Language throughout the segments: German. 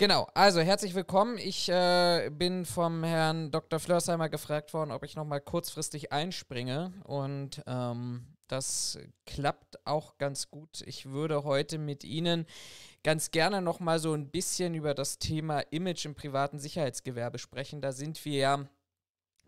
Genau, also herzlich willkommen. Ich äh, bin vom Herrn Dr. Flörsheimer gefragt worden, ob ich nochmal kurzfristig einspringe. Und ähm, das klappt auch ganz gut. Ich würde heute mit Ihnen ganz gerne nochmal so ein bisschen über das Thema Image im privaten Sicherheitsgewerbe sprechen. Da sind wir ja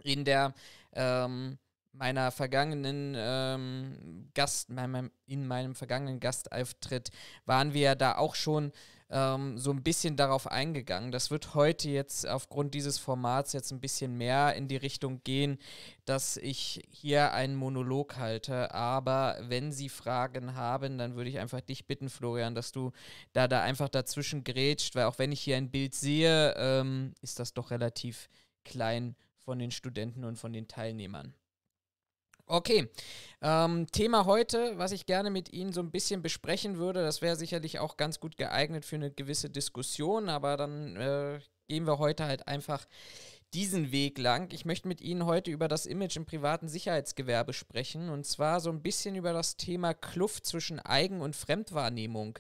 in der... Ähm, meiner vergangenen ähm, Gast, meinem, in meinem vergangenen Gastauftritt waren wir ja da auch schon ähm, so ein bisschen darauf eingegangen. Das wird heute jetzt aufgrund dieses Formats jetzt ein bisschen mehr in die Richtung gehen, dass ich hier einen Monolog halte. Aber wenn Sie Fragen haben, dann würde ich einfach dich bitten, Florian, dass du da, da einfach dazwischen grätscht, weil auch wenn ich hier ein Bild sehe, ähm, ist das doch relativ klein von den Studenten und von den Teilnehmern. Okay. Ähm, Thema heute, was ich gerne mit Ihnen so ein bisschen besprechen würde, das wäre sicherlich auch ganz gut geeignet für eine gewisse Diskussion, aber dann äh, gehen wir heute halt einfach diesen Weg lang. Ich möchte mit Ihnen heute über das Image im privaten Sicherheitsgewerbe sprechen und zwar so ein bisschen über das Thema Kluft zwischen Eigen- und Fremdwahrnehmung.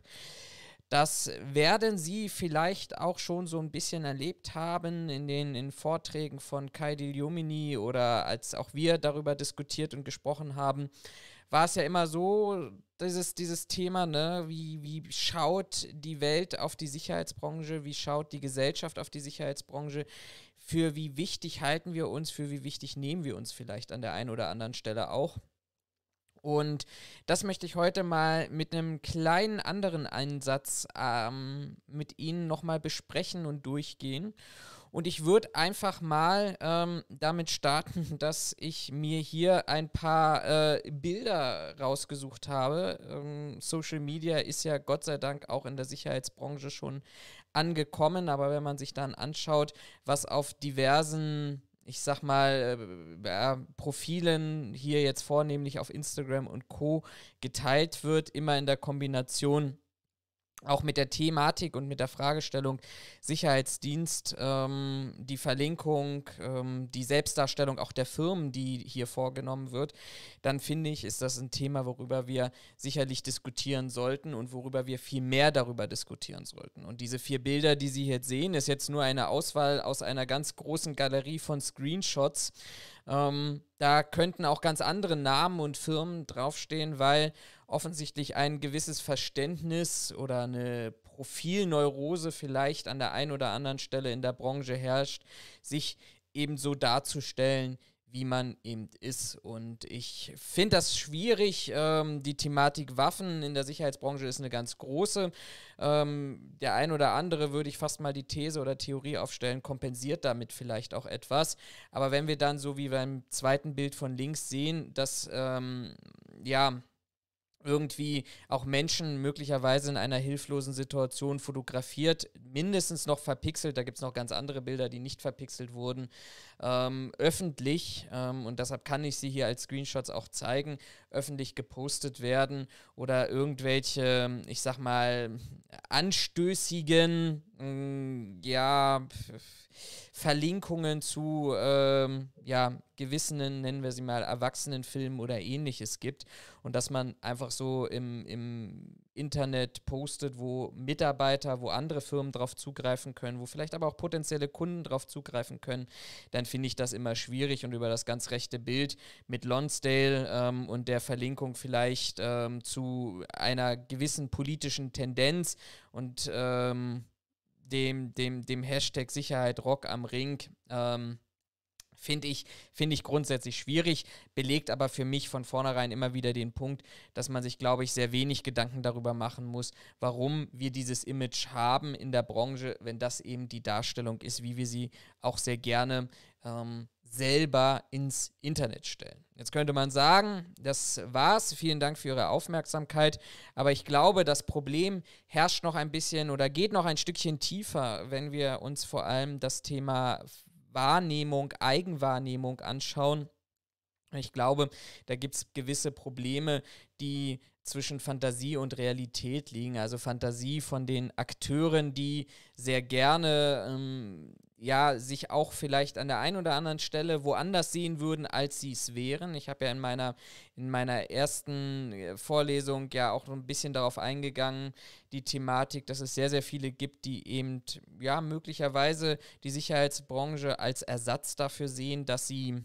Das werden Sie vielleicht auch schon so ein bisschen erlebt haben in den in Vorträgen von Kai Diljomini oder als auch wir darüber diskutiert und gesprochen haben, war es ja immer so, dieses, dieses Thema, ne, wie, wie schaut die Welt auf die Sicherheitsbranche, wie schaut die Gesellschaft auf die Sicherheitsbranche, für wie wichtig halten wir uns, für wie wichtig nehmen wir uns vielleicht an der einen oder anderen Stelle auch. Und das möchte ich heute mal mit einem kleinen anderen Einsatz ähm, mit Ihnen nochmal besprechen und durchgehen. Und ich würde einfach mal ähm, damit starten, dass ich mir hier ein paar äh, Bilder rausgesucht habe. Ähm, Social Media ist ja Gott sei Dank auch in der Sicherheitsbranche schon angekommen, aber wenn man sich dann anschaut, was auf diversen ich sag mal, äh, Profilen hier jetzt vornehmlich auf Instagram und Co. geteilt wird, immer in der Kombination auch mit der Thematik und mit der Fragestellung Sicherheitsdienst, ähm, die Verlinkung, ähm, die Selbstdarstellung auch der Firmen, die hier vorgenommen wird, dann finde ich, ist das ein Thema, worüber wir sicherlich diskutieren sollten und worüber wir viel mehr darüber diskutieren sollten. Und diese vier Bilder, die Sie jetzt sehen, ist jetzt nur eine Auswahl aus einer ganz großen Galerie von Screenshots. Ähm, da könnten auch ganz andere Namen und Firmen draufstehen, weil offensichtlich ein gewisses Verständnis oder eine Profilneurose vielleicht an der einen oder anderen Stelle in der Branche herrscht, sich eben so darzustellen, wie man eben ist. Und ich finde das schwierig. Ähm, die Thematik Waffen in der Sicherheitsbranche ist eine ganz große. Ähm, der ein oder andere würde ich fast mal die These oder Theorie aufstellen, kompensiert damit vielleicht auch etwas. Aber wenn wir dann so wie beim zweiten Bild von links sehen, dass ähm, ja irgendwie auch Menschen möglicherweise in einer hilflosen Situation fotografiert, mindestens noch verpixelt. Da gibt es noch ganz andere Bilder, die nicht verpixelt wurden ähm, öffentlich, ähm, und deshalb kann ich sie hier als Screenshots auch zeigen, öffentlich gepostet werden oder irgendwelche, ich sag mal, anstößigen, mh, mm, ja, Verlinkungen zu, ähm, ja, gewissen, nennen wir sie mal, Erwachsenenfilmen oder ähnliches gibt. Und dass man einfach so im, im Internet postet, wo Mitarbeiter, wo andere Firmen drauf zugreifen können, wo vielleicht aber auch potenzielle Kunden drauf zugreifen können, dann finde ich das immer schwierig und über das ganz rechte Bild mit Lonsdale ähm, und der Verlinkung vielleicht ähm, zu einer gewissen politischen Tendenz und ähm, dem, dem, dem Hashtag Sicherheit Rock am Ring. Ähm, Finde ich, find ich grundsätzlich schwierig, belegt aber für mich von vornherein immer wieder den Punkt, dass man sich, glaube ich, sehr wenig Gedanken darüber machen muss, warum wir dieses Image haben in der Branche, wenn das eben die Darstellung ist, wie wir sie auch sehr gerne ähm, selber ins Internet stellen. Jetzt könnte man sagen, das war's, vielen Dank für Ihre Aufmerksamkeit, aber ich glaube, das Problem herrscht noch ein bisschen oder geht noch ein Stückchen tiefer, wenn wir uns vor allem das Thema Wahrnehmung, Eigenwahrnehmung anschauen. Ich glaube, da gibt es gewisse Probleme, die zwischen Fantasie und Realität liegen. Also Fantasie von den Akteuren, die sehr gerne ähm, ja sich auch vielleicht an der einen oder anderen Stelle woanders sehen würden, als sie es wären. Ich habe ja in meiner in meiner ersten äh, Vorlesung ja auch ein bisschen darauf eingegangen, die Thematik, dass es sehr sehr viele gibt, die eben ja möglicherweise die Sicherheitsbranche als Ersatz dafür sehen, dass sie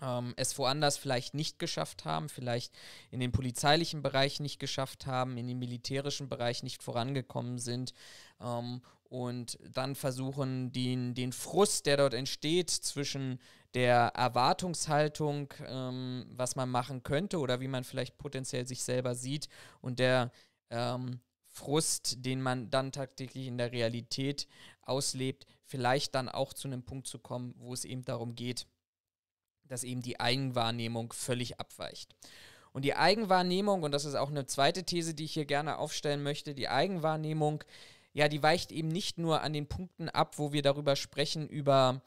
ähm, es woanders vielleicht nicht geschafft haben, vielleicht in den polizeilichen Bereich nicht geschafft haben, in den militärischen Bereich nicht vorangekommen sind ähm, und dann versuchen, den, den Frust, der dort entsteht zwischen der Erwartungshaltung, ähm, was man machen könnte oder wie man vielleicht potenziell sich selber sieht und der ähm, Frust, den man dann tagtäglich in der Realität auslebt, vielleicht dann auch zu einem Punkt zu kommen, wo es eben darum geht, dass eben die Eigenwahrnehmung völlig abweicht. Und die Eigenwahrnehmung, und das ist auch eine zweite These, die ich hier gerne aufstellen möchte, die Eigenwahrnehmung, ja, die weicht eben nicht nur an den Punkten ab, wo wir darüber sprechen, über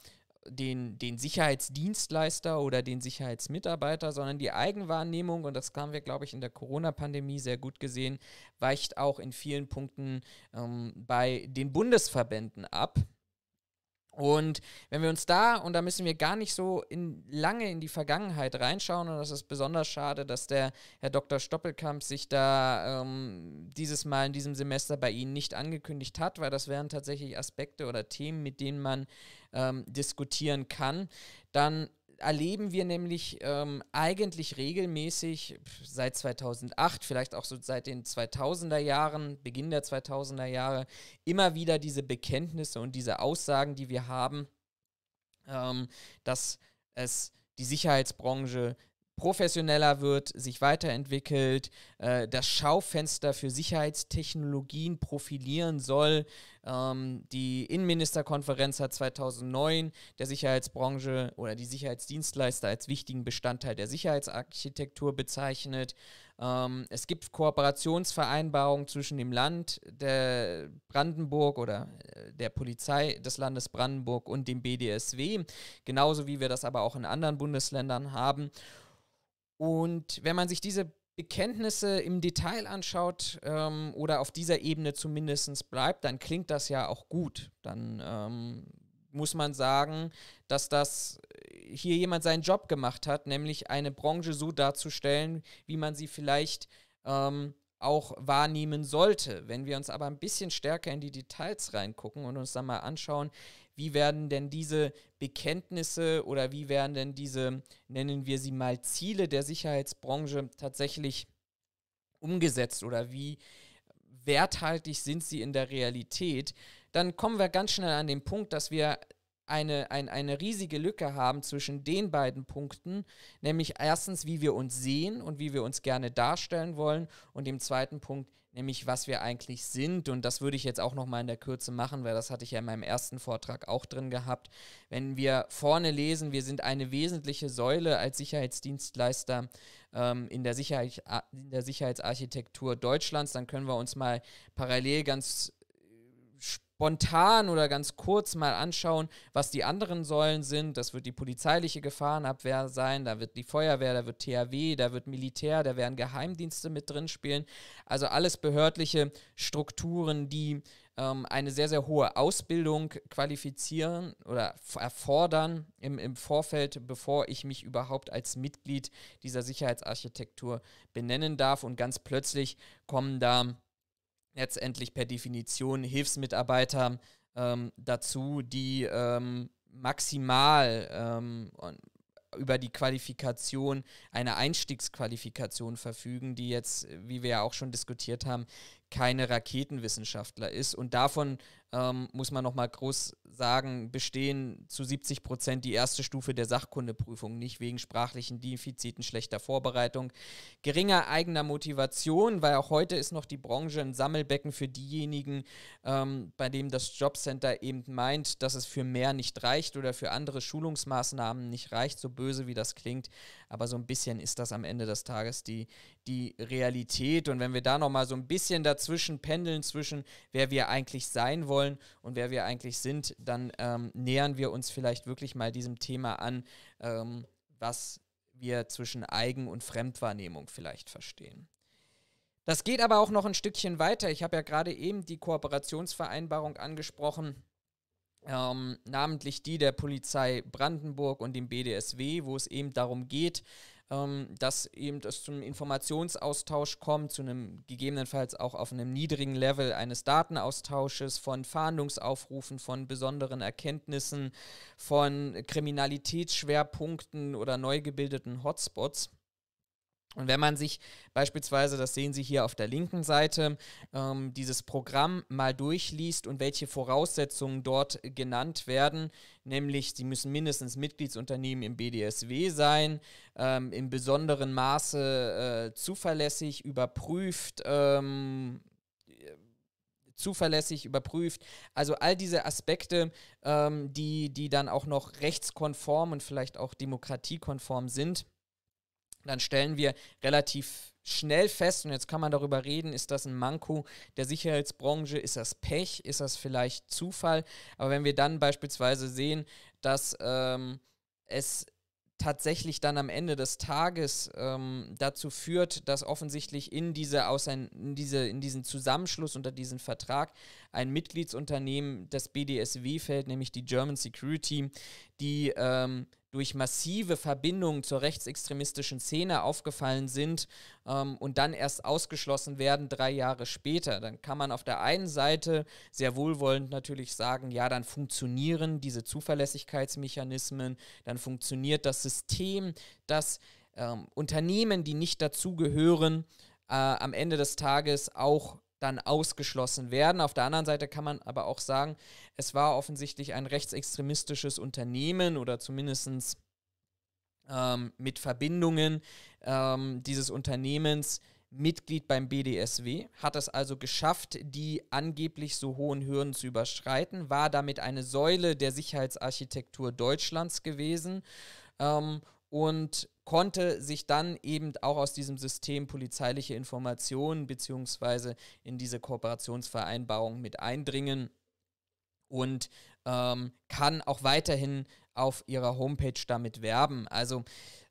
den, den Sicherheitsdienstleister oder den Sicherheitsmitarbeiter, sondern die Eigenwahrnehmung, und das haben wir, glaube ich, in der Corona-Pandemie sehr gut gesehen, weicht auch in vielen Punkten ähm, bei den Bundesverbänden ab. Und wenn wir uns da, und da müssen wir gar nicht so in, lange in die Vergangenheit reinschauen, und das ist besonders schade, dass der Herr Dr. Stoppelkamp sich da ähm, dieses Mal in diesem Semester bei Ihnen nicht angekündigt hat, weil das wären tatsächlich Aspekte oder Themen, mit denen man ähm, diskutieren kann, dann erleben wir nämlich ähm, eigentlich regelmäßig seit 2008, vielleicht auch so seit den 2000er Jahren, Beginn der 2000er Jahre, immer wieder diese Bekenntnisse und diese Aussagen, die wir haben, ähm, dass es die Sicherheitsbranche professioneller wird, sich weiterentwickelt, äh, das Schaufenster für Sicherheitstechnologien profilieren soll. Ähm, die Innenministerkonferenz hat 2009 der Sicherheitsbranche oder die Sicherheitsdienstleister als wichtigen Bestandteil der Sicherheitsarchitektur bezeichnet. Ähm, es gibt Kooperationsvereinbarungen zwischen dem Land der Brandenburg oder äh, der Polizei des Landes Brandenburg und dem BDSW, genauso wie wir das aber auch in anderen Bundesländern haben. Und wenn man sich diese Bekenntnisse im Detail anschaut ähm, oder auf dieser Ebene zumindest bleibt, dann klingt das ja auch gut. Dann ähm, muss man sagen, dass das äh, hier jemand seinen Job gemacht hat, nämlich eine Branche so darzustellen, wie man sie vielleicht ähm, auch wahrnehmen sollte. Wenn wir uns aber ein bisschen stärker in die Details reingucken und uns dann mal anschauen, wie werden denn diese Bekenntnisse oder wie werden denn diese, nennen wir sie mal, Ziele der Sicherheitsbranche tatsächlich umgesetzt oder wie werthaltig sind sie in der Realität? Dann kommen wir ganz schnell an den Punkt, dass wir eine, ein, eine riesige Lücke haben zwischen den beiden Punkten, nämlich erstens, wie wir uns sehen und wie wir uns gerne darstellen wollen und dem zweiten Punkt, nämlich was wir eigentlich sind. Und das würde ich jetzt auch nochmal in der Kürze machen, weil das hatte ich ja in meinem ersten Vortrag auch drin gehabt. Wenn wir vorne lesen, wir sind eine wesentliche Säule als Sicherheitsdienstleister ähm, in, der Sicherheit, in der Sicherheitsarchitektur Deutschlands, dann können wir uns mal parallel ganz spontan oder ganz kurz mal anschauen, was die anderen Säulen sind. Das wird die polizeiliche Gefahrenabwehr sein, da wird die Feuerwehr, da wird THW, da wird Militär, da werden Geheimdienste mit drin spielen. Also alles behördliche Strukturen, die ähm, eine sehr, sehr hohe Ausbildung qualifizieren oder erfordern im, im Vorfeld, bevor ich mich überhaupt als Mitglied dieser Sicherheitsarchitektur benennen darf. Und ganz plötzlich kommen da letztendlich per Definition Hilfsmitarbeiter ähm, dazu, die ähm, maximal ähm, über die Qualifikation, eine Einstiegsqualifikation verfügen, die jetzt, wie wir ja auch schon diskutiert haben, keine Raketenwissenschaftler ist. Und davon ähm, muss man nochmal groß sagen, bestehen zu 70 Prozent die erste Stufe der Sachkundeprüfung, nicht wegen sprachlichen Defiziten, schlechter Vorbereitung, geringer eigener Motivation, weil auch heute ist noch die Branche ein Sammelbecken für diejenigen, ähm, bei denen das Jobcenter eben meint, dass es für mehr nicht reicht oder für andere Schulungsmaßnahmen nicht reicht, so böse wie das klingt. Aber so ein bisschen ist das am Ende des Tages die, die Realität. Und wenn wir da nochmal so ein bisschen dazwischen pendeln, zwischen wer wir eigentlich sein wollen, wollen und wer wir eigentlich sind, dann ähm, nähern wir uns vielleicht wirklich mal diesem Thema an, ähm, was wir zwischen Eigen- und Fremdwahrnehmung vielleicht verstehen. Das geht aber auch noch ein Stückchen weiter. Ich habe ja gerade eben die Kooperationsvereinbarung angesprochen. Ähm, namentlich die der Polizei Brandenburg und dem BDSW, wo es eben darum geht, ähm, dass eben das zum Informationsaustausch kommt, zu einem gegebenenfalls auch auf einem niedrigen Level eines Datenaustausches von Fahndungsaufrufen, von besonderen Erkenntnissen, von Kriminalitätsschwerpunkten oder neu gebildeten Hotspots. Und wenn man sich beispielsweise, das sehen Sie hier auf der linken Seite, ähm, dieses Programm mal durchliest und welche Voraussetzungen dort genannt werden, nämlich sie müssen mindestens Mitgliedsunternehmen im BDSW sein, ähm, im besonderen Maße äh, zuverlässig überprüft, ähm, zuverlässig überprüft. Also all diese Aspekte, ähm, die, die dann auch noch rechtskonform und vielleicht auch demokratiekonform sind dann stellen wir relativ schnell fest, und jetzt kann man darüber reden, ist das ein Manko der Sicherheitsbranche, ist das Pech, ist das vielleicht Zufall, aber wenn wir dann beispielsweise sehen, dass ähm, es tatsächlich dann am Ende des Tages ähm, dazu führt, dass offensichtlich in, diese Ausein in, diese, in diesen Zusammenschluss unter diesen Vertrag ein Mitgliedsunternehmen des BDSW fällt, nämlich die German Security, die ähm, durch massive Verbindungen zur rechtsextremistischen Szene aufgefallen sind ähm, und dann erst ausgeschlossen werden drei Jahre später. Dann kann man auf der einen Seite sehr wohlwollend natürlich sagen, ja, dann funktionieren diese Zuverlässigkeitsmechanismen, dann funktioniert das System, dass ähm, Unternehmen, die nicht dazugehören, äh, am Ende des Tages auch dann ausgeschlossen werden. Auf der anderen Seite kann man aber auch sagen, es war offensichtlich ein rechtsextremistisches Unternehmen oder zumindest ähm, mit Verbindungen ähm, dieses Unternehmens Mitglied beim BDSW, hat es also geschafft, die angeblich so hohen Hürden zu überschreiten, war damit eine Säule der Sicherheitsarchitektur Deutschlands gewesen. Ähm, und konnte sich dann eben auch aus diesem System polizeiliche Informationen beziehungsweise in diese Kooperationsvereinbarung mit eindringen und ähm, kann auch weiterhin auf ihrer Homepage damit werben. Also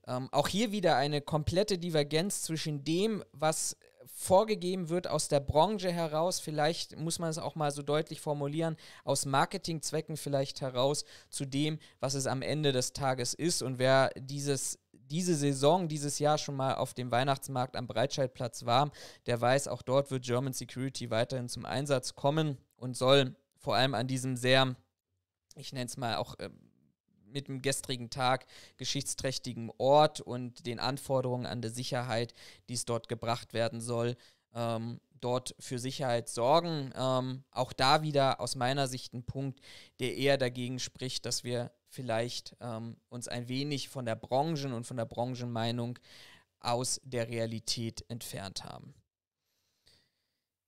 ähm, auch hier wieder eine komplette Divergenz zwischen dem, was vorgegeben wird aus der Branche heraus, vielleicht muss man es auch mal so deutlich formulieren, aus Marketingzwecken vielleicht heraus zu dem, was es am Ende des Tages ist. Und wer dieses diese Saison, dieses Jahr schon mal auf dem Weihnachtsmarkt am Breitscheidplatz war, der weiß, auch dort wird German Security weiterhin zum Einsatz kommen und soll vor allem an diesem sehr, ich nenne es mal auch ähm, mit dem gestrigen Tag, geschichtsträchtigem Ort und den Anforderungen an der Sicherheit, die es dort gebracht werden soll, ähm, dort für Sicherheit sorgen. Ähm, auch da wieder aus meiner Sicht ein Punkt, der eher dagegen spricht, dass wir vielleicht ähm, uns ein wenig von der Branchen und von der Branchenmeinung aus der Realität entfernt haben.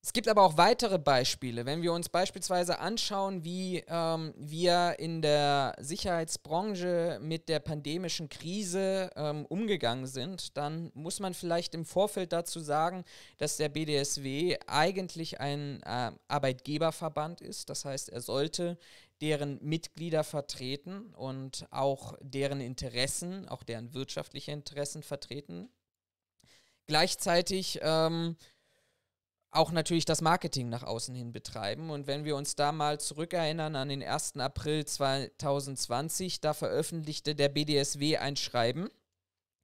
Es gibt aber auch weitere Beispiele. Wenn wir uns beispielsweise anschauen, wie ähm, wir in der Sicherheitsbranche mit der pandemischen Krise ähm, umgegangen sind, dann muss man vielleicht im Vorfeld dazu sagen, dass der BDSW eigentlich ein äh, Arbeitgeberverband ist. Das heißt, er sollte deren Mitglieder vertreten und auch deren Interessen, auch deren wirtschaftliche Interessen vertreten. Gleichzeitig ähm, auch natürlich das Marketing nach außen hin betreiben. Und wenn wir uns da mal zurückerinnern an den 1. April 2020, da veröffentlichte der BDSW ein Schreiben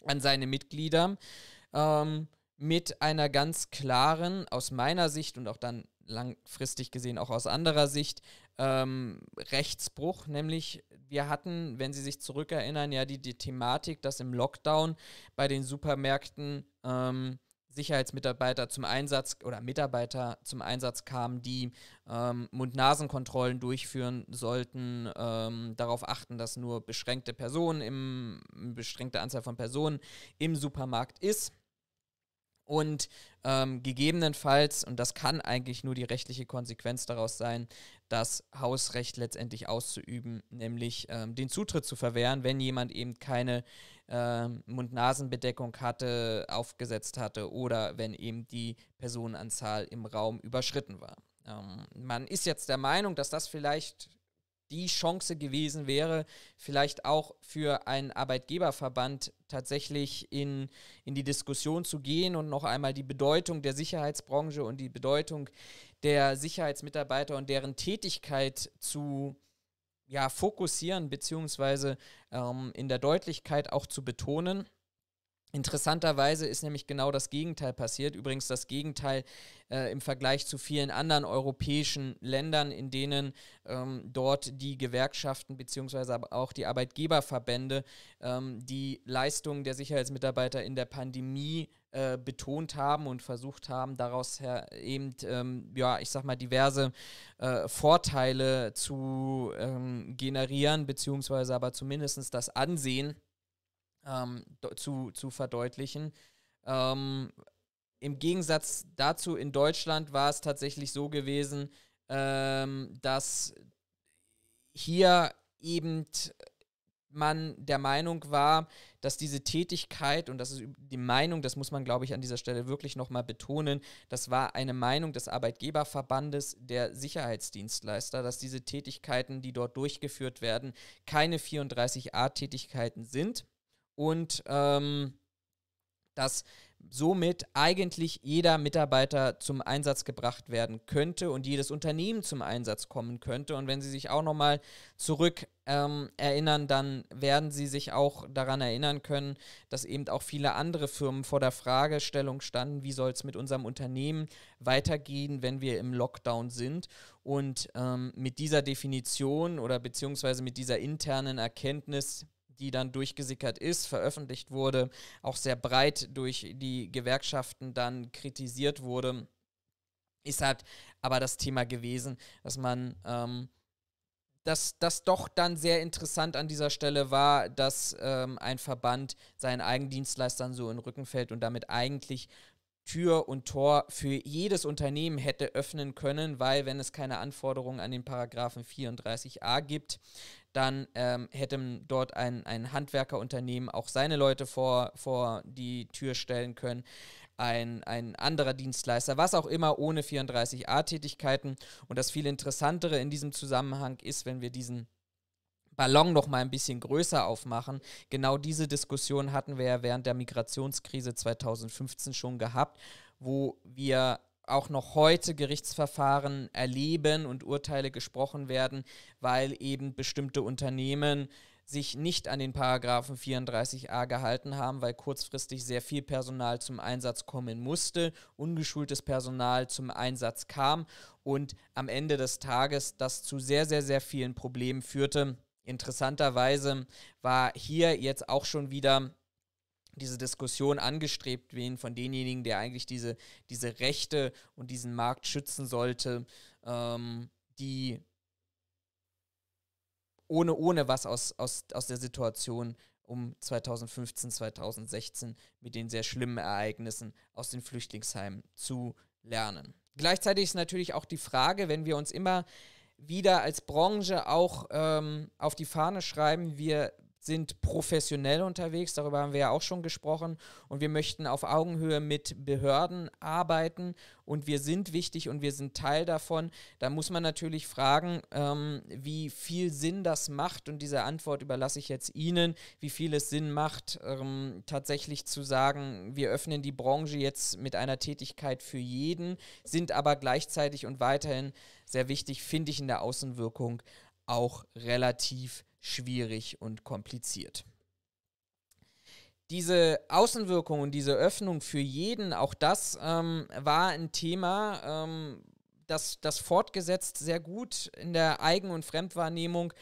an seine Mitglieder ähm, mit einer ganz klaren, aus meiner Sicht und auch dann langfristig gesehen auch aus anderer Sicht, ähm, Rechtsbruch, nämlich wir hatten, wenn Sie sich zurückerinnern, ja die, die Thematik, dass im Lockdown bei den Supermärkten ähm, Sicherheitsmitarbeiter zum Einsatz oder Mitarbeiter zum Einsatz kamen, die ähm, Mund-Nasen-Kontrollen durchführen sollten, ähm, darauf achten, dass nur beschränkte Personen im beschränkte Anzahl von Personen im Supermarkt ist und ähm, gegebenenfalls und das kann eigentlich nur die rechtliche Konsequenz daraus sein, das Hausrecht letztendlich auszuüben, nämlich ähm, den Zutritt zu verwehren, wenn jemand eben keine äh, Mund-Nasen-Bedeckung hatte, aufgesetzt hatte oder wenn eben die Personenanzahl im Raum überschritten war. Ähm, man ist jetzt der Meinung, dass das vielleicht die Chance gewesen wäre, vielleicht auch für einen Arbeitgeberverband tatsächlich in, in die Diskussion zu gehen und noch einmal die Bedeutung der Sicherheitsbranche und die Bedeutung der Sicherheitsmitarbeiter und deren Tätigkeit zu ja, fokussieren beziehungsweise ähm, in der Deutlichkeit auch zu betonen. Interessanterweise ist nämlich genau das Gegenteil passiert. Übrigens das Gegenteil äh, im Vergleich zu vielen anderen europäischen Ländern, in denen ähm, dort die Gewerkschaften bzw. auch die Arbeitgeberverbände ähm, die Leistungen der Sicherheitsmitarbeiter in der Pandemie äh, betont haben und versucht haben, daraus her eben, ähm, ja, ich sag mal, diverse äh, Vorteile zu ähm, generieren, beziehungsweise aber zumindest das Ansehen ähm, zu, zu verdeutlichen. Ähm, Im Gegensatz dazu in Deutschland war es tatsächlich so gewesen, ähm, dass hier eben man der Meinung war, dass diese Tätigkeit, und das ist die Meinung, das muss man, glaube ich, an dieser Stelle wirklich nochmal betonen, das war eine Meinung des Arbeitgeberverbandes der Sicherheitsdienstleister, dass diese Tätigkeiten, die dort durchgeführt werden, keine 34a-Tätigkeiten sind und ähm, dass somit eigentlich jeder Mitarbeiter zum Einsatz gebracht werden könnte und jedes Unternehmen zum Einsatz kommen könnte. Und wenn Sie sich auch nochmal zurück ähm, erinnern, dann werden Sie sich auch daran erinnern können, dass eben auch viele andere Firmen vor der Fragestellung standen, wie soll es mit unserem Unternehmen weitergehen, wenn wir im Lockdown sind. Und ähm, mit dieser Definition oder beziehungsweise mit dieser internen Erkenntnis, die dann durchgesickert ist, veröffentlicht wurde, auch sehr breit durch die Gewerkschaften dann kritisiert wurde, ist halt aber das Thema gewesen, dass man ähm, dass das doch dann sehr interessant an dieser Stelle war, dass ähm, ein Verband seinen Eigendienstleistern so in den Rücken fällt und damit eigentlich Tür und Tor für jedes Unternehmen hätte öffnen können, weil wenn es keine Anforderungen an den Paragraphen 34a gibt, dann ähm, hätte dort ein, ein Handwerkerunternehmen auch seine Leute vor, vor die Tür stellen können, ein, ein anderer Dienstleister, was auch immer, ohne 34a-Tätigkeiten. Und das viel Interessantere in diesem Zusammenhang ist, wenn wir diesen Ballon noch mal ein bisschen größer aufmachen. Genau diese Diskussion hatten wir ja während der Migrationskrise 2015 schon gehabt, wo wir auch noch heute Gerichtsverfahren erleben und Urteile gesprochen werden, weil eben bestimmte Unternehmen sich nicht an den Paragraphen 34a gehalten haben, weil kurzfristig sehr viel Personal zum Einsatz kommen musste, ungeschultes Personal zum Einsatz kam und am Ende des Tages das zu sehr, sehr, sehr vielen Problemen führte. Interessanterweise war hier jetzt auch schon wieder diese Diskussion angestrebt werden von denjenigen, der eigentlich diese, diese Rechte und diesen Markt schützen sollte, ähm, die ohne, ohne was aus, aus, aus der Situation um 2015, 2016 mit den sehr schlimmen Ereignissen aus den Flüchtlingsheimen zu lernen. Gleichzeitig ist natürlich auch die Frage, wenn wir uns immer wieder als Branche auch ähm, auf die Fahne schreiben, wir sind professionell unterwegs, darüber haben wir ja auch schon gesprochen, und wir möchten auf Augenhöhe mit Behörden arbeiten und wir sind wichtig und wir sind Teil davon. Da muss man natürlich fragen, ähm, wie viel Sinn das macht, und diese Antwort überlasse ich jetzt Ihnen, wie viel es Sinn macht, ähm, tatsächlich zu sagen, wir öffnen die Branche jetzt mit einer Tätigkeit für jeden, sind aber gleichzeitig und weiterhin sehr wichtig, finde ich in der Außenwirkung auch relativ wichtig schwierig und kompliziert. Diese Außenwirkung und diese Öffnung für jeden, auch das ähm, war ein Thema, ähm, das, das fortgesetzt sehr gut in der Eigen- und Fremdwahrnehmung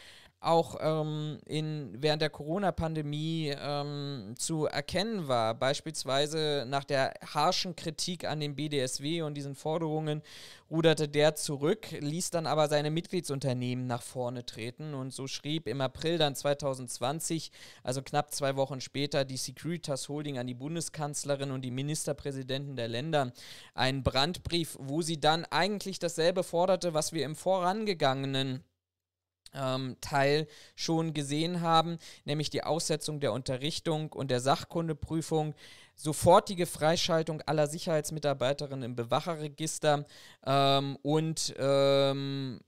auch ähm, in, während der Corona-Pandemie ähm, zu erkennen war. Beispielsweise nach der harschen Kritik an dem BDSW und diesen Forderungen ruderte der zurück, ließ dann aber seine Mitgliedsunternehmen nach vorne treten und so schrieb im April dann 2020, also knapp zwei Wochen später, die Securitas Holding an die Bundeskanzlerin und die Ministerpräsidenten der Länder einen Brandbrief, wo sie dann eigentlich dasselbe forderte, was wir im vorangegangenen ähm, Teil schon gesehen haben, nämlich die Aussetzung der Unterrichtung und der Sachkundeprüfung, sofortige Freischaltung aller Sicherheitsmitarbeiterinnen im Bewacherregister ähm, und ähm,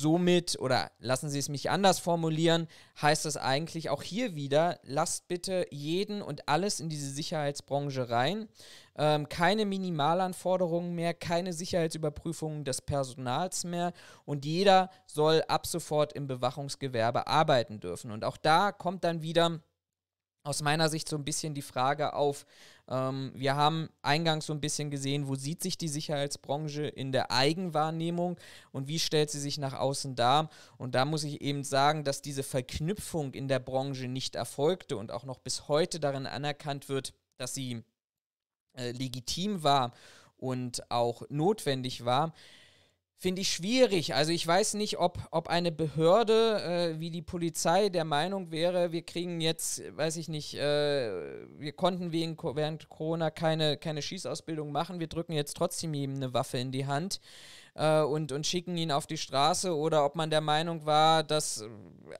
Somit, oder lassen Sie es mich anders formulieren, heißt das eigentlich auch hier wieder, lasst bitte jeden und alles in diese Sicherheitsbranche rein. Ähm, keine Minimalanforderungen mehr, keine Sicherheitsüberprüfungen des Personals mehr und jeder soll ab sofort im Bewachungsgewerbe arbeiten dürfen. Und auch da kommt dann wieder aus meiner Sicht so ein bisschen die Frage auf, ähm, wir haben eingangs so ein bisschen gesehen, wo sieht sich die Sicherheitsbranche in der Eigenwahrnehmung und wie stellt sie sich nach außen dar. Und da muss ich eben sagen, dass diese Verknüpfung in der Branche nicht erfolgte und auch noch bis heute darin anerkannt wird, dass sie äh, legitim war und auch notwendig war finde ich schwierig. Also ich weiß nicht, ob, ob eine Behörde äh, wie die Polizei der Meinung wäre, wir kriegen jetzt, weiß ich nicht, äh, wir konnten wegen, während Corona keine, keine Schießausbildung machen, wir drücken jetzt trotzdem jedem eine Waffe in die Hand. Äh, und, und schicken ihn auf die Straße oder ob man der Meinung war, dass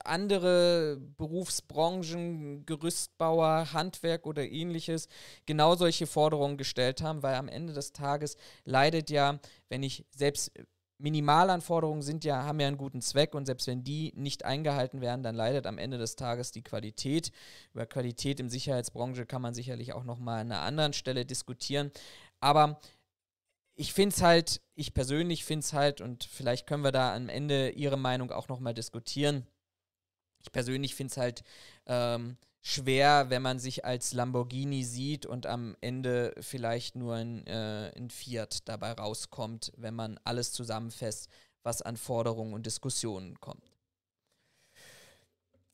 andere Berufsbranchen, Gerüstbauer, Handwerk oder ähnliches genau solche Forderungen gestellt haben, weil am Ende des Tages leidet ja, wenn ich selbst Minimalanforderungen sind ja, haben ja einen guten Zweck und selbst wenn die nicht eingehalten werden, dann leidet am Ende des Tages die Qualität. Über Qualität im Sicherheitsbranche kann man sicherlich auch nochmal an einer anderen Stelle diskutieren. Aber ich finde es halt, ich persönlich finde es halt, und vielleicht können wir da am Ende Ihre Meinung auch nochmal diskutieren. Ich persönlich finde es halt ähm, schwer, wenn man sich als Lamborghini sieht und am Ende vielleicht nur ein, äh, ein Fiat dabei rauskommt, wenn man alles zusammenfasst, was an Forderungen und Diskussionen kommt.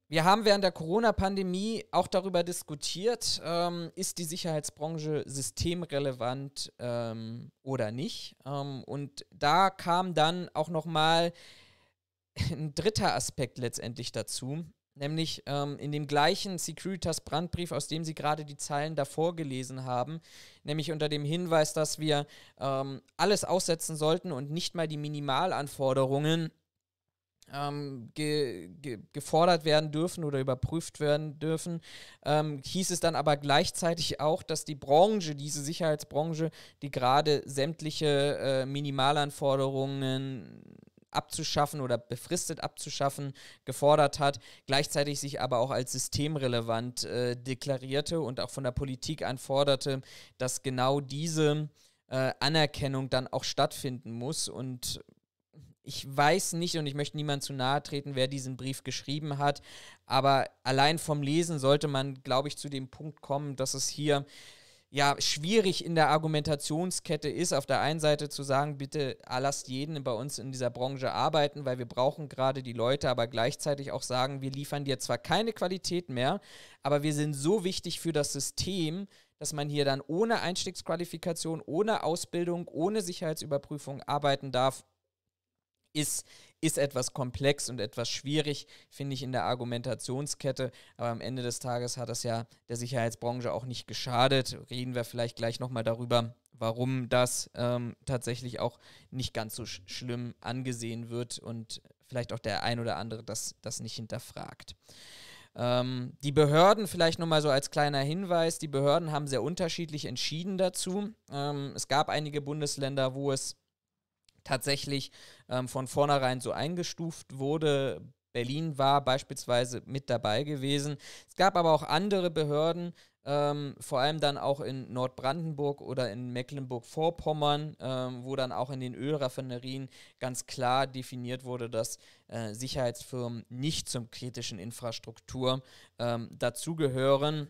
Wir haben während der Corona-Pandemie auch darüber diskutiert, ähm, ist die Sicherheitsbranche systemrelevant ähm, oder nicht. Ähm, und da kam dann auch nochmal ein dritter Aspekt letztendlich dazu, nämlich ähm, in dem gleichen Securitas Brandbrief, aus dem Sie gerade die Zeilen davor gelesen haben, nämlich unter dem Hinweis, dass wir ähm, alles aussetzen sollten und nicht mal die Minimalanforderungen ähm, ge ge gefordert werden dürfen oder überprüft werden dürfen, ähm, hieß es dann aber gleichzeitig auch, dass die Branche, diese Sicherheitsbranche, die gerade sämtliche äh, Minimalanforderungen abzuschaffen oder befristet abzuschaffen gefordert hat, gleichzeitig sich aber auch als systemrelevant äh, deklarierte und auch von der Politik anforderte, dass genau diese äh, Anerkennung dann auch stattfinden muss. Und ich weiß nicht und ich möchte niemand zu nahe treten, wer diesen Brief geschrieben hat, aber allein vom Lesen sollte man, glaube ich, zu dem Punkt kommen, dass es hier ja, schwierig in der Argumentationskette ist, auf der einen Seite zu sagen, bitte lasst jeden bei uns in dieser Branche arbeiten, weil wir brauchen gerade die Leute, aber gleichzeitig auch sagen, wir liefern dir zwar keine Qualität mehr, aber wir sind so wichtig für das System, dass man hier dann ohne Einstiegsqualifikation, ohne Ausbildung, ohne Sicherheitsüberprüfung arbeiten darf, ist ist etwas komplex und etwas schwierig, finde ich, in der Argumentationskette. Aber am Ende des Tages hat das ja der Sicherheitsbranche auch nicht geschadet. Reden wir vielleicht gleich nochmal darüber, warum das ähm, tatsächlich auch nicht ganz so sch schlimm angesehen wird und vielleicht auch der ein oder andere das, das nicht hinterfragt. Ähm, die Behörden, vielleicht nochmal so als kleiner Hinweis, die Behörden haben sehr unterschiedlich entschieden dazu. Ähm, es gab einige Bundesländer, wo es tatsächlich ähm, von vornherein so eingestuft wurde. Berlin war beispielsweise mit dabei gewesen. Es gab aber auch andere Behörden, ähm, vor allem dann auch in Nordbrandenburg oder in Mecklenburg-Vorpommern, ähm, wo dann auch in den Ölraffinerien ganz klar definiert wurde, dass äh, Sicherheitsfirmen nicht zum kritischen Infrastruktur ähm, dazugehören.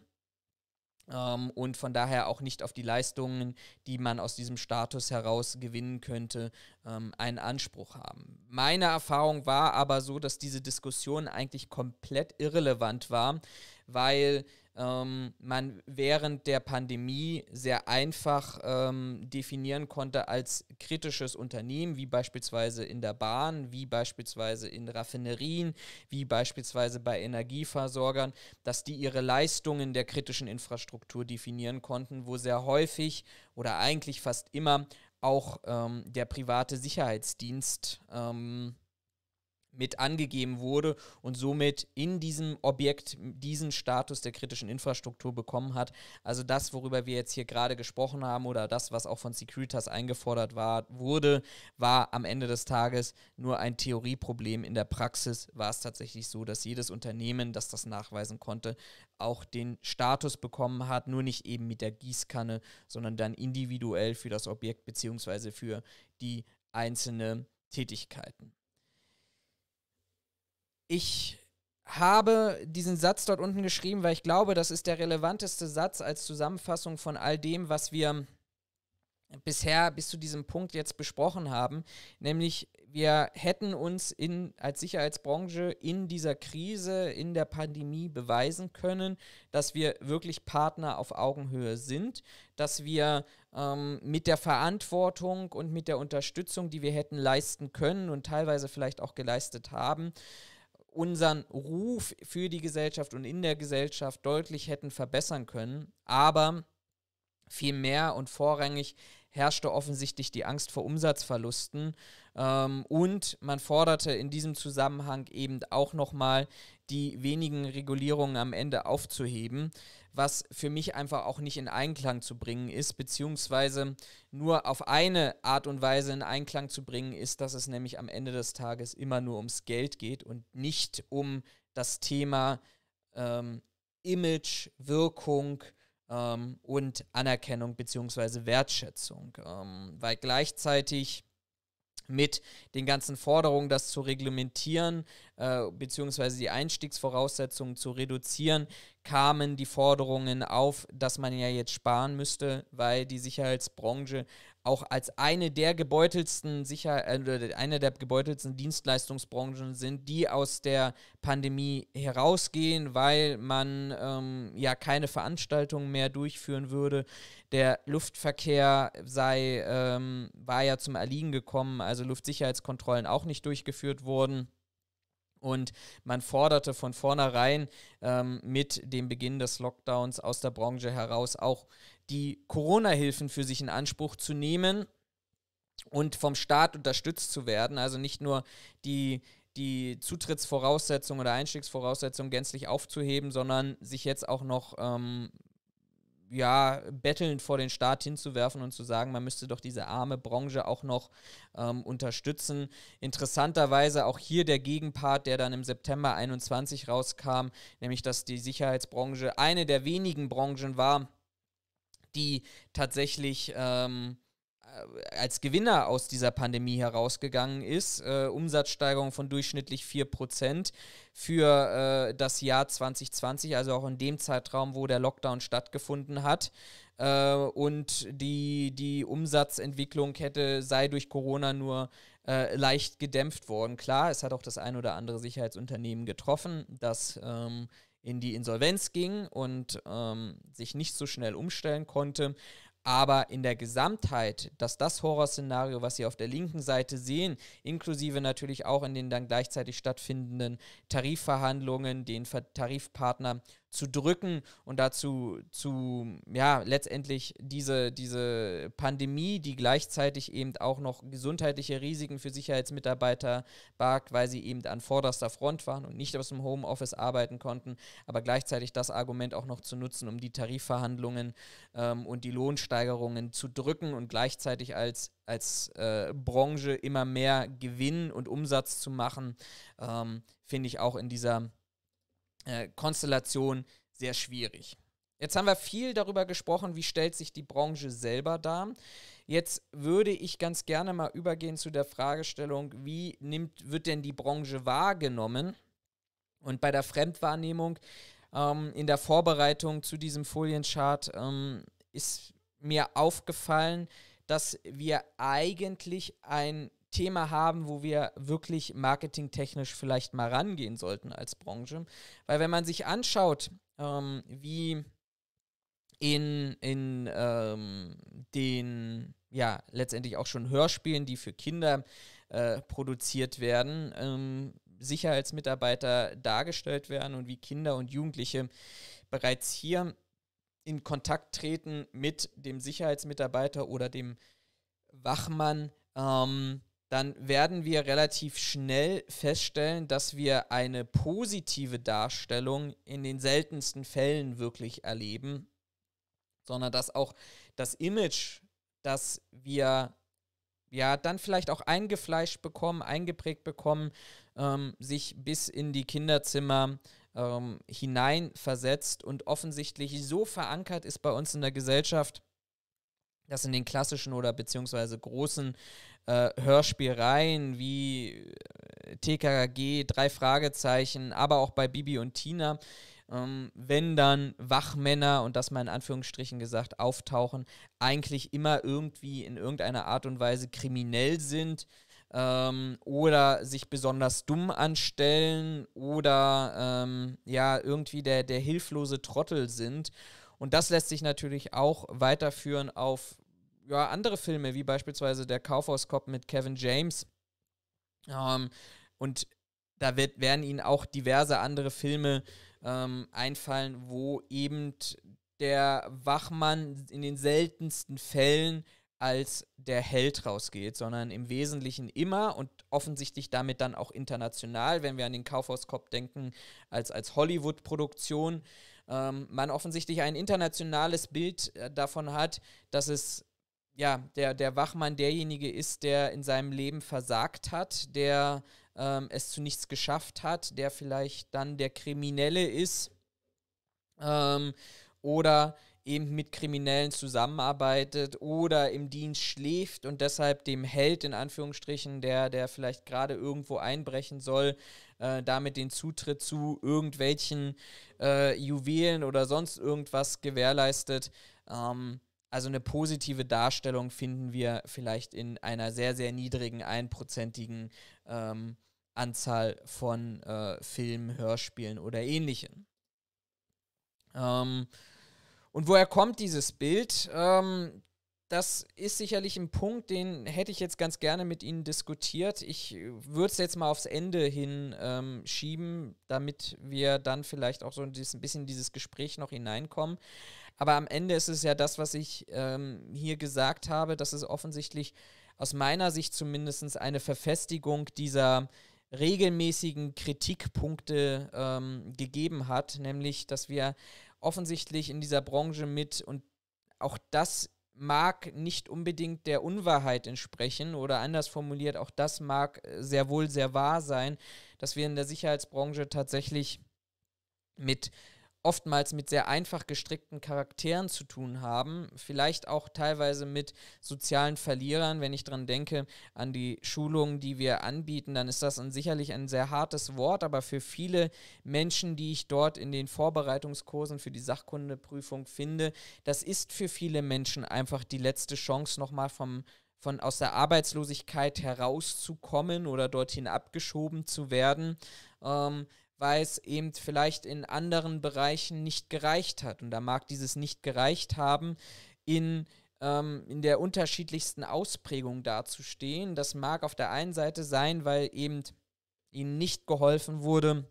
Ähm, und von daher auch nicht auf die Leistungen, die man aus diesem Status heraus gewinnen könnte, ähm, einen Anspruch haben. Meine Erfahrung war aber so, dass diese Diskussion eigentlich komplett irrelevant war, weil ähm, man während der Pandemie sehr einfach ähm, definieren konnte als kritisches Unternehmen, wie beispielsweise in der Bahn, wie beispielsweise in Raffinerien, wie beispielsweise bei Energieversorgern, dass die ihre Leistungen der kritischen Infrastruktur definieren konnten, wo sehr häufig oder eigentlich fast immer auch ähm, der private Sicherheitsdienst ähm, mit angegeben wurde und somit in diesem Objekt diesen Status der kritischen Infrastruktur bekommen hat. Also das, worüber wir jetzt hier gerade gesprochen haben oder das, was auch von Securitas eingefordert war, wurde, war am Ende des Tages nur ein Theorieproblem. In der Praxis war es tatsächlich so, dass jedes Unternehmen, das das nachweisen konnte, auch den Status bekommen hat, nur nicht eben mit der Gießkanne, sondern dann individuell für das Objekt bzw. für die einzelnen Tätigkeiten ich habe diesen Satz dort unten geschrieben, weil ich glaube, das ist der relevanteste Satz als Zusammenfassung von all dem, was wir bisher bis zu diesem Punkt jetzt besprochen haben, nämlich wir hätten uns in, als Sicherheitsbranche in dieser Krise, in der Pandemie beweisen können, dass wir wirklich Partner auf Augenhöhe sind, dass wir ähm, mit der Verantwortung und mit der Unterstützung, die wir hätten leisten können und teilweise vielleicht auch geleistet haben, unseren Ruf für die Gesellschaft und in der Gesellschaft deutlich hätten verbessern können. Aber viel mehr und vorrangig herrschte offensichtlich die Angst vor Umsatzverlusten. Ähm, und man forderte in diesem Zusammenhang eben auch nochmal die wenigen Regulierungen am Ende aufzuheben was für mich einfach auch nicht in Einklang zu bringen ist, beziehungsweise nur auf eine Art und Weise in Einklang zu bringen ist, dass es nämlich am Ende des Tages immer nur ums Geld geht und nicht um das Thema ähm, Image, Wirkung ähm, und Anerkennung beziehungsweise Wertschätzung, ähm, weil gleichzeitig mit den ganzen Forderungen, das zu reglementieren, äh, beziehungsweise die Einstiegsvoraussetzungen zu reduzieren, kamen die Forderungen auf, dass man ja jetzt sparen müsste, weil die Sicherheitsbranche auch als eine der gebeutelsten sicher äh, eine der gebeutelsten Dienstleistungsbranchen sind, die aus der Pandemie herausgehen, weil man ähm, ja keine Veranstaltungen mehr durchführen würde. Der Luftverkehr sei ähm, war ja zum Erliegen gekommen, also Luftsicherheitskontrollen auch nicht durchgeführt wurden. Und man forderte von vornherein ähm, mit dem Beginn des Lockdowns aus der Branche heraus auch die Corona-Hilfen für sich in Anspruch zu nehmen und vom Staat unterstützt zu werden. Also nicht nur die, die Zutrittsvoraussetzungen oder Einstiegsvoraussetzungen gänzlich aufzuheben, sondern sich jetzt auch noch ähm, ja, bettelnd vor den Staat hinzuwerfen und zu sagen, man müsste doch diese arme Branche auch noch ähm, unterstützen. Interessanterweise auch hier der Gegenpart, der dann im September 21 rauskam, nämlich dass die Sicherheitsbranche eine der wenigen Branchen war, die tatsächlich ähm, äh, als Gewinner aus dieser Pandemie herausgegangen ist. Äh, Umsatzsteigerung von durchschnittlich 4% für äh, das Jahr 2020, also auch in dem Zeitraum, wo der Lockdown stattgefunden hat. Äh, und die, die Umsatzentwicklung hätte, sei durch Corona nur äh, leicht gedämpft worden. Klar, es hat auch das ein oder andere Sicherheitsunternehmen getroffen, das ähm, in die Insolvenz ging und ähm, sich nicht so schnell umstellen konnte. Aber in der Gesamtheit, dass das Horrorszenario, was Sie auf der linken Seite sehen, inklusive natürlich auch in den dann gleichzeitig stattfindenden Tarifverhandlungen, den Tarifpartnern zu drücken und dazu zu, ja, letztendlich diese, diese Pandemie, die gleichzeitig eben auch noch gesundheitliche Risiken für Sicherheitsmitarbeiter bargt, weil sie eben an vorderster Front waren und nicht aus dem Homeoffice arbeiten konnten, aber gleichzeitig das Argument auch noch zu nutzen, um die Tarifverhandlungen ähm, und die Lohnsteigerungen zu drücken und gleichzeitig als als äh, Branche immer mehr Gewinn und Umsatz zu machen, ähm, finde ich auch in dieser äh, Konstellation sehr schwierig. Jetzt haben wir viel darüber gesprochen, wie stellt sich die Branche selber dar. Jetzt würde ich ganz gerne mal übergehen zu der Fragestellung, wie nimmt, wird denn die Branche wahrgenommen? Und bei der Fremdwahrnehmung ähm, in der Vorbereitung zu diesem Folienchart ähm, ist mir aufgefallen, dass wir eigentlich ein Thema haben, wo wir wirklich marketingtechnisch vielleicht mal rangehen sollten als Branche. Weil wenn man sich anschaut, ähm, wie in, in ähm, den, ja, letztendlich auch schon Hörspielen, die für Kinder äh, produziert werden, ähm, Sicherheitsmitarbeiter dargestellt werden und wie Kinder und Jugendliche bereits hier in Kontakt treten mit dem Sicherheitsmitarbeiter oder dem Wachmann, ähm, dann werden wir relativ schnell feststellen, dass wir eine positive Darstellung in den seltensten Fällen wirklich erleben, sondern dass auch das Image, das wir ja dann vielleicht auch eingefleischt bekommen, eingeprägt bekommen, ähm, sich bis in die Kinderzimmer ähm, hineinversetzt und offensichtlich so verankert ist bei uns in der Gesellschaft, dass in den klassischen oder beziehungsweise großen äh, Hörspielreihen wie äh, TKG, drei Fragezeichen, aber auch bei Bibi und Tina, ähm, wenn dann Wachmänner und das mal in Anführungsstrichen gesagt auftauchen, eigentlich immer irgendwie in irgendeiner Art und Weise kriminell sind ähm, oder sich besonders dumm anstellen oder ähm, ja irgendwie der, der hilflose Trottel sind. Und das lässt sich natürlich auch weiterführen auf ja, andere Filme, wie beispielsweise der Kaufhauskopf mit Kevin James. Ähm, und da wird, werden Ihnen auch diverse andere Filme ähm, einfallen, wo eben der Wachmann in den seltensten Fällen als der Held rausgeht, sondern im Wesentlichen immer und offensichtlich damit dann auch international, wenn wir an den Kaufhauskopf denken, als, als Hollywood-Produktion, ähm, man offensichtlich ein internationales Bild äh, davon hat, dass es ja, der, der Wachmann derjenige ist, der in seinem Leben versagt hat, der ähm, es zu nichts geschafft hat, der vielleicht dann der Kriminelle ist ähm, oder eben mit Kriminellen zusammenarbeitet oder im Dienst schläft und deshalb dem Held in Anführungsstrichen, der, der vielleicht gerade irgendwo einbrechen soll, äh, damit den Zutritt zu irgendwelchen äh, Juwelen oder sonst irgendwas gewährleistet. Ähm, also eine positive Darstellung finden wir vielleicht in einer sehr, sehr niedrigen, einprozentigen ähm, Anzahl von äh, Filmen, Hörspielen oder ähnlichem. Ähm, und woher kommt dieses Bild? Ähm, das ist sicherlich ein Punkt, den hätte ich jetzt ganz gerne mit Ihnen diskutiert. Ich würde es jetzt mal aufs Ende hin ähm, schieben, damit wir dann vielleicht auch so ein bisschen dieses Gespräch noch hineinkommen. Aber am Ende ist es ja das, was ich ähm, hier gesagt habe, dass es offensichtlich aus meiner Sicht zumindest eine Verfestigung dieser regelmäßigen Kritikpunkte ähm, gegeben hat, nämlich dass wir offensichtlich in dieser Branche mit und auch das mag nicht unbedingt der Unwahrheit entsprechen oder anders formuliert, auch das mag äh, sehr wohl sehr wahr sein, dass wir in der Sicherheitsbranche tatsächlich mit oftmals mit sehr einfach gestrickten Charakteren zu tun haben, vielleicht auch teilweise mit sozialen Verlierern. Wenn ich daran denke an die Schulungen, die wir anbieten, dann ist das ein, sicherlich ein sehr hartes Wort, aber für viele Menschen, die ich dort in den Vorbereitungskursen für die Sachkundeprüfung finde, das ist für viele Menschen einfach die letzte Chance, nochmal vom von aus der Arbeitslosigkeit herauszukommen oder dorthin abgeschoben zu werden. Ähm, weil es eben vielleicht in anderen Bereichen nicht gereicht hat. Und da mag dieses nicht gereicht haben, in, ähm, in der unterschiedlichsten Ausprägung dazustehen. Das mag auf der einen Seite sein, weil eben ihnen nicht geholfen wurde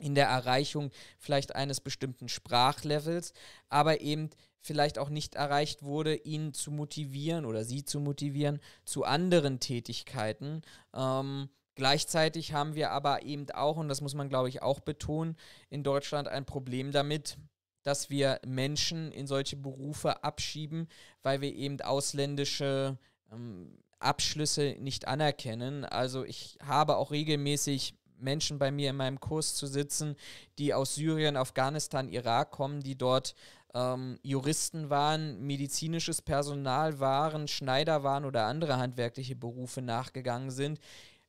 in der Erreichung vielleicht eines bestimmten Sprachlevels, aber eben vielleicht auch nicht erreicht wurde, ihn zu motivieren oder sie zu motivieren zu anderen Tätigkeiten. Ähm, Gleichzeitig haben wir aber eben auch, und das muss man, glaube ich, auch betonen, in Deutschland ein Problem damit, dass wir Menschen in solche Berufe abschieben, weil wir eben ausländische ähm, Abschlüsse nicht anerkennen. Also ich habe auch regelmäßig Menschen bei mir in meinem Kurs zu sitzen, die aus Syrien, Afghanistan, Irak kommen, die dort ähm, Juristen waren, medizinisches Personal waren, Schneider waren oder andere handwerkliche Berufe nachgegangen sind,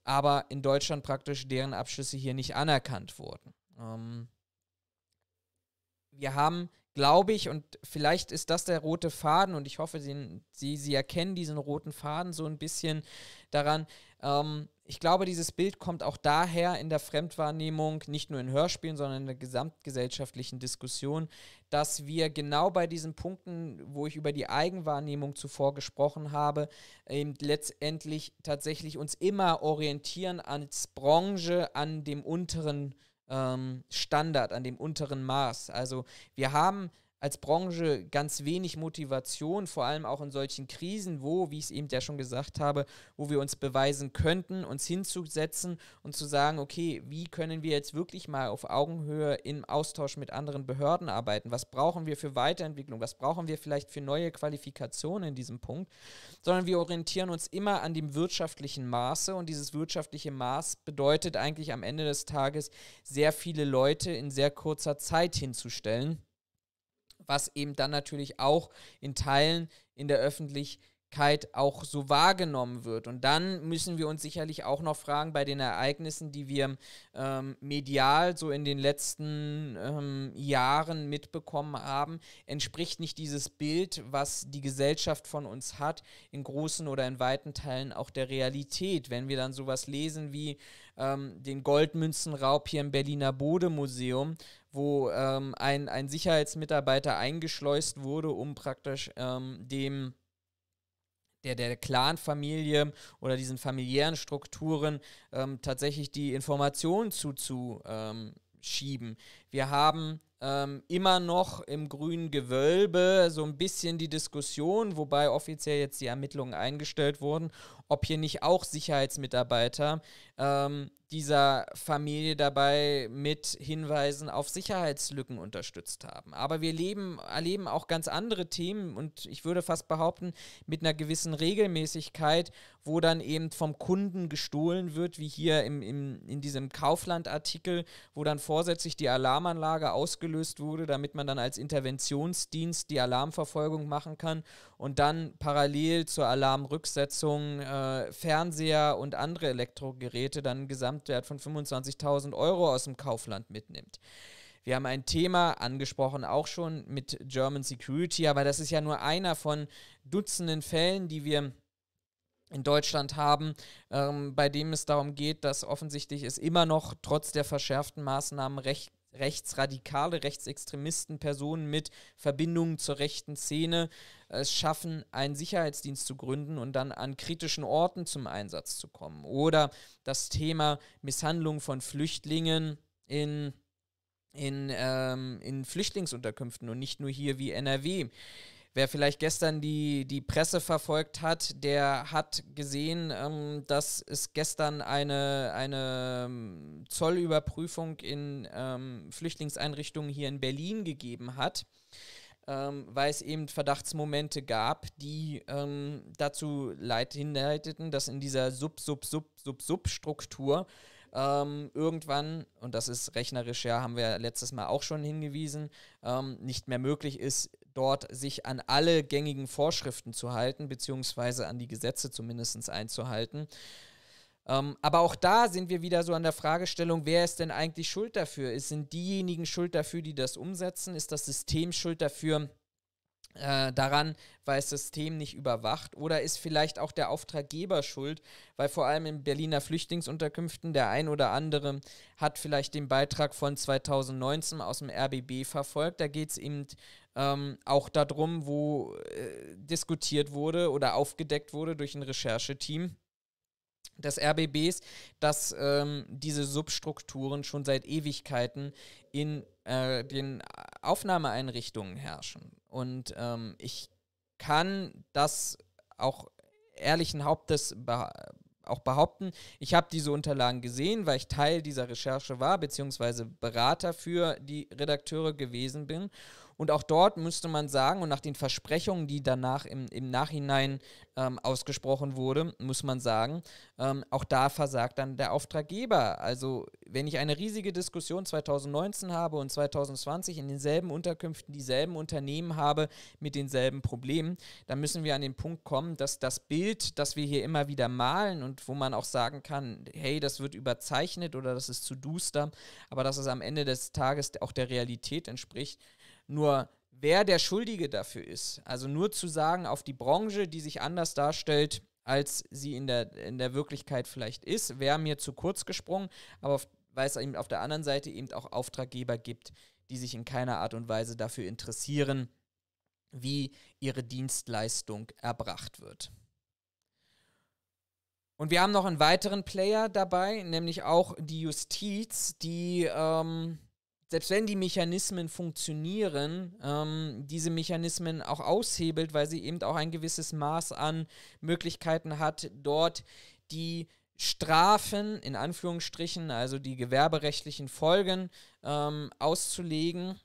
aber in Deutschland praktisch deren Abschlüsse hier nicht anerkannt wurden. Ähm, wir haben, glaube ich, und vielleicht ist das der rote Faden, und ich hoffe, Sie, Sie, Sie erkennen diesen roten Faden so ein bisschen daran, ähm, ich glaube, dieses Bild kommt auch daher in der Fremdwahrnehmung, nicht nur in Hörspielen, sondern in der gesamtgesellschaftlichen Diskussion, dass wir genau bei diesen Punkten, wo ich über die Eigenwahrnehmung zuvor gesprochen habe, eben letztendlich tatsächlich uns immer orientieren als Branche an dem unteren ähm, Standard, an dem unteren Maß. Also wir haben als Branche ganz wenig Motivation, vor allem auch in solchen Krisen, wo, wie ich es eben ja schon gesagt habe, wo wir uns beweisen könnten, uns hinzusetzen und zu sagen, okay, wie können wir jetzt wirklich mal auf Augenhöhe im Austausch mit anderen Behörden arbeiten? Was brauchen wir für Weiterentwicklung? Was brauchen wir vielleicht für neue Qualifikationen in diesem Punkt? Sondern wir orientieren uns immer an dem wirtschaftlichen Maße und dieses wirtschaftliche Maß bedeutet eigentlich am Ende des Tages, sehr viele Leute in sehr kurzer Zeit hinzustellen was eben dann natürlich auch in Teilen in der Öffentlichkeit auch so wahrgenommen wird. Und dann müssen wir uns sicherlich auch noch fragen bei den Ereignissen, die wir ähm, medial so in den letzten ähm, Jahren mitbekommen haben, entspricht nicht dieses Bild, was die Gesellschaft von uns hat, in großen oder in weiten Teilen auch der Realität. Wenn wir dann sowas lesen wie ähm, den Goldmünzenraub hier im Berliner Bodemuseum, wo ähm, ein, ein Sicherheitsmitarbeiter eingeschleust wurde, um praktisch ähm, dem der, der Clan-Familie oder diesen familiären Strukturen ähm, tatsächlich die Informationen zuzuschieben. Ähm, wir haben ähm, immer noch im grünen Gewölbe so ein bisschen die Diskussion, wobei offiziell jetzt die Ermittlungen eingestellt wurden, ob hier nicht auch Sicherheitsmitarbeiter ähm, dieser Familie dabei mit Hinweisen auf Sicherheitslücken unterstützt haben. Aber wir leben, erleben auch ganz andere Themen und ich würde fast behaupten, mit einer gewissen Regelmäßigkeit, wo dann eben vom Kunden gestohlen wird, wie hier im, im, in diesem Kaufland-Artikel, wo dann vorsätzlich die Alarm Alarmanlage ausgelöst wurde, damit man dann als Interventionsdienst die Alarmverfolgung machen kann und dann parallel zur Alarmrücksetzung äh, Fernseher und andere Elektrogeräte dann einen Gesamtwert von 25.000 Euro aus dem Kaufland mitnimmt. Wir haben ein Thema angesprochen, auch schon mit German Security, aber das ist ja nur einer von Dutzenden Fällen, die wir in Deutschland haben, ähm, bei dem es darum geht, dass offensichtlich es immer noch trotz der verschärften Maßnahmen recht rechtsradikale, rechtsextremisten, Personen mit Verbindungen zur rechten Szene es äh, schaffen, einen Sicherheitsdienst zu gründen und dann an kritischen Orten zum Einsatz zu kommen. Oder das Thema Misshandlung von Flüchtlingen in, in, ähm, in Flüchtlingsunterkünften und nicht nur hier wie NRW. Wer vielleicht gestern die, die Presse verfolgt hat, der hat gesehen, ähm, dass es gestern eine, eine ähm, Zollüberprüfung in ähm, Flüchtlingseinrichtungen hier in Berlin gegeben hat, ähm, weil es eben Verdachtsmomente gab, die ähm, dazu leiteten, dass in dieser Sub-Sub-Sub-Sub-Sub-Struktur ähm, irgendwann, und das ist rechnerisch ja, haben wir letztes Mal auch schon hingewiesen, ähm, nicht mehr möglich ist, dort sich an alle gängigen Vorschriften zu halten, beziehungsweise an die Gesetze zumindest einzuhalten. Ähm, aber auch da sind wir wieder so an der Fragestellung, wer ist denn eigentlich schuld dafür? sind diejenigen schuld dafür, die das umsetzen? Ist das System schuld dafür, äh, daran, weil das System nicht überwacht? Oder ist vielleicht auch der Auftraggeber schuld, weil vor allem in Berliner Flüchtlingsunterkünften der ein oder andere hat vielleicht den Beitrag von 2019 aus dem RBB verfolgt. Da geht es eben ähm, auch darum, wo äh, diskutiert wurde oder aufgedeckt wurde durch ein Rechercheteam des RBBs, dass ähm, diese Substrukturen schon seit Ewigkeiten in äh, den Aufnahmeeinrichtungen herrschen. Und ähm, ich kann das auch ehrlichen Hauptes beh auch behaupten. Ich habe diese Unterlagen gesehen, weil ich Teil dieser Recherche war, beziehungsweise Berater für die Redakteure gewesen bin. Und auch dort müsste man sagen, und nach den Versprechungen, die danach im, im Nachhinein ähm, ausgesprochen wurden, muss man sagen, ähm, auch da versagt dann der Auftraggeber. Also wenn ich eine riesige Diskussion 2019 habe und 2020 in denselben Unterkünften dieselben Unternehmen habe mit denselben Problemen, dann müssen wir an den Punkt kommen, dass das Bild, das wir hier immer wieder malen und wo man auch sagen kann, hey, das wird überzeichnet oder das ist zu duster, aber dass es am Ende des Tages auch der Realität entspricht, nur wer der Schuldige dafür ist, also nur zu sagen auf die Branche, die sich anders darstellt, als sie in der, in der Wirklichkeit vielleicht ist, wäre mir zu kurz gesprungen, aber auf, weil es eben auf der anderen Seite eben auch Auftraggeber gibt, die sich in keiner Art und Weise dafür interessieren, wie ihre Dienstleistung erbracht wird. Und wir haben noch einen weiteren Player dabei, nämlich auch die Justiz, die ähm, selbst wenn die Mechanismen funktionieren, ähm, diese Mechanismen auch aushebelt, weil sie eben auch ein gewisses Maß an Möglichkeiten hat, dort die Strafen, in Anführungsstrichen, also die gewerberechtlichen Folgen ähm, auszulegen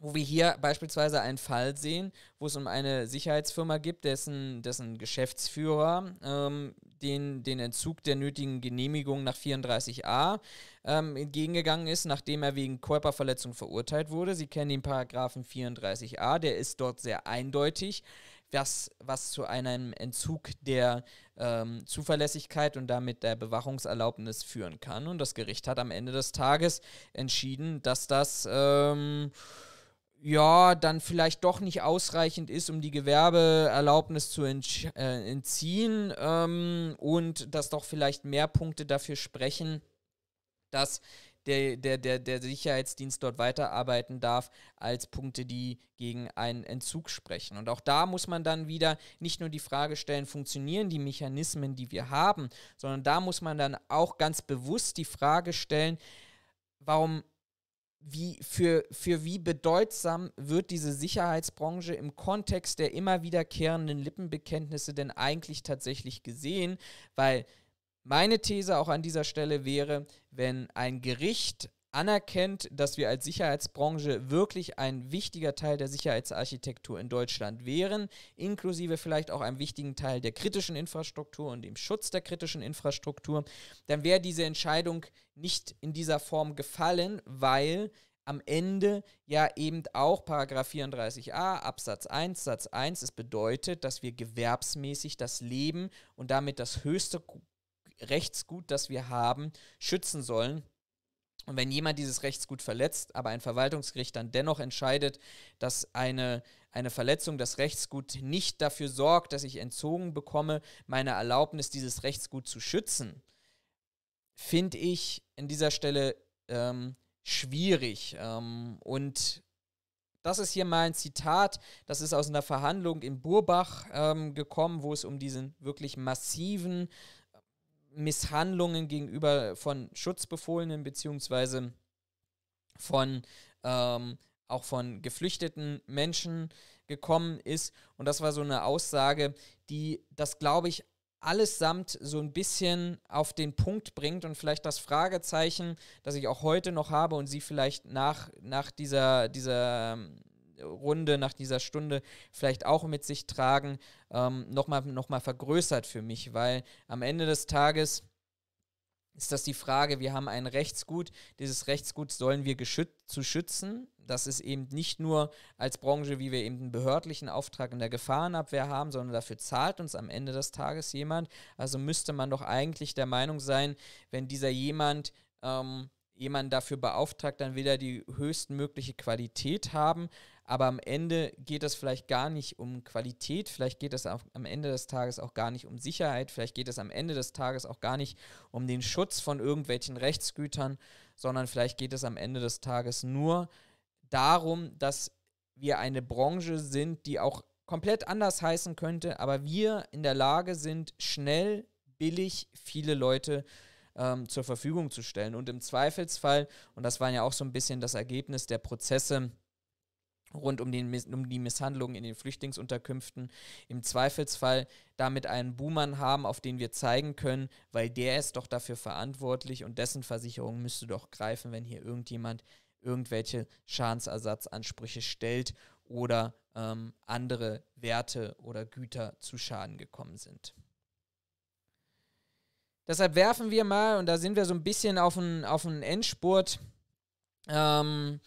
wo wir hier beispielsweise einen Fall sehen, wo es um eine Sicherheitsfirma gibt, dessen, dessen Geschäftsführer ähm, den, den Entzug der nötigen Genehmigung nach 34a ähm, entgegengegangen ist, nachdem er wegen Körperverletzung verurteilt wurde. Sie kennen den Paragraphen 34a, der ist dort sehr eindeutig, was, was zu einem Entzug der ähm, Zuverlässigkeit und damit der Bewachungserlaubnis führen kann. Und das Gericht hat am Ende des Tages entschieden, dass das ähm, ja, dann vielleicht doch nicht ausreichend ist, um die Gewerbeerlaubnis zu äh, entziehen ähm, und dass doch vielleicht mehr Punkte dafür sprechen, dass der, der, der, der Sicherheitsdienst dort weiterarbeiten darf, als Punkte, die gegen einen Entzug sprechen. Und auch da muss man dann wieder nicht nur die Frage stellen, funktionieren die Mechanismen, die wir haben, sondern da muss man dann auch ganz bewusst die Frage stellen, warum wie für, für wie bedeutsam wird diese Sicherheitsbranche im Kontext der immer wiederkehrenden Lippenbekenntnisse denn eigentlich tatsächlich gesehen? Weil meine These auch an dieser Stelle wäre, wenn ein Gericht anerkennt, dass wir als Sicherheitsbranche wirklich ein wichtiger Teil der Sicherheitsarchitektur in Deutschland wären, inklusive vielleicht auch einem wichtigen Teil der kritischen Infrastruktur und dem Schutz der kritischen Infrastruktur, dann wäre diese Entscheidung nicht in dieser Form gefallen, weil am Ende ja eben auch Paragraph 34a Absatz 1 Satz 1 es bedeutet, dass wir gewerbsmäßig das Leben und damit das höchste Rechtsgut, das wir haben, schützen sollen und wenn jemand dieses Rechtsgut verletzt, aber ein Verwaltungsgericht dann dennoch entscheidet, dass eine, eine Verletzung des Rechtsgut nicht dafür sorgt, dass ich entzogen bekomme, meine Erlaubnis, dieses Rechtsgut zu schützen, finde ich an dieser Stelle ähm, schwierig. Ähm, und das ist hier mal ein Zitat, das ist aus einer Verhandlung in Burbach ähm, gekommen, wo es um diesen wirklich massiven Misshandlungen gegenüber von Schutzbefohlenen beziehungsweise von ähm, auch von geflüchteten Menschen gekommen ist. Und das war so eine Aussage, die das, glaube ich, allesamt so ein bisschen auf den Punkt bringt und vielleicht das Fragezeichen, das ich auch heute noch habe und Sie vielleicht nach, nach dieser, dieser ähm, Runde, nach dieser Stunde vielleicht auch mit sich tragen, ähm, nochmal noch mal vergrößert für mich, weil am Ende des Tages ist das die Frage, wir haben ein Rechtsgut, dieses Rechtsgut sollen wir geschüt zu schützen. Das ist eben nicht nur als Branche, wie wir eben einen behördlichen Auftrag in der Gefahrenabwehr haben, sondern dafür zahlt uns am Ende des Tages jemand. Also müsste man doch eigentlich der Meinung sein, wenn dieser jemand ähm, jemanden dafür beauftragt, dann will er die höchstmögliche Qualität haben. Aber am Ende geht es vielleicht gar nicht um Qualität, vielleicht geht es am Ende des Tages auch gar nicht um Sicherheit, vielleicht geht es am Ende des Tages auch gar nicht um den Schutz von irgendwelchen Rechtsgütern, sondern vielleicht geht es am Ende des Tages nur darum, dass wir eine Branche sind, die auch komplett anders heißen könnte, aber wir in der Lage sind, schnell, billig viele Leute ähm, zur Verfügung zu stellen. Und im Zweifelsfall, und das war ja auch so ein bisschen das Ergebnis der Prozesse, rund um, den, um die Misshandlungen in den Flüchtlingsunterkünften im Zweifelsfall damit einen Buhmann haben, auf den wir zeigen können, weil der ist doch dafür verantwortlich und dessen Versicherung müsste doch greifen, wenn hier irgendjemand irgendwelche Schadensersatzansprüche stellt oder ähm, andere Werte oder Güter zu Schaden gekommen sind. Deshalb werfen wir mal, und da sind wir so ein bisschen auf einen, auf Endspurt, ähm,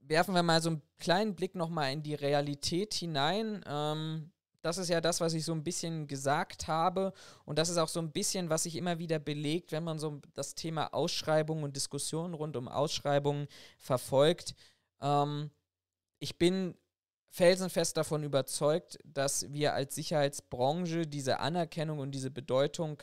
werfen wir mal so ein kleinen Blick nochmal in die Realität hinein. Ähm, das ist ja das, was ich so ein bisschen gesagt habe. Und das ist auch so ein bisschen, was sich immer wieder belegt, wenn man so das Thema Ausschreibungen und Diskussionen rund um Ausschreibungen verfolgt. Ähm, ich bin felsenfest davon überzeugt, dass wir als Sicherheitsbranche diese Anerkennung und diese Bedeutung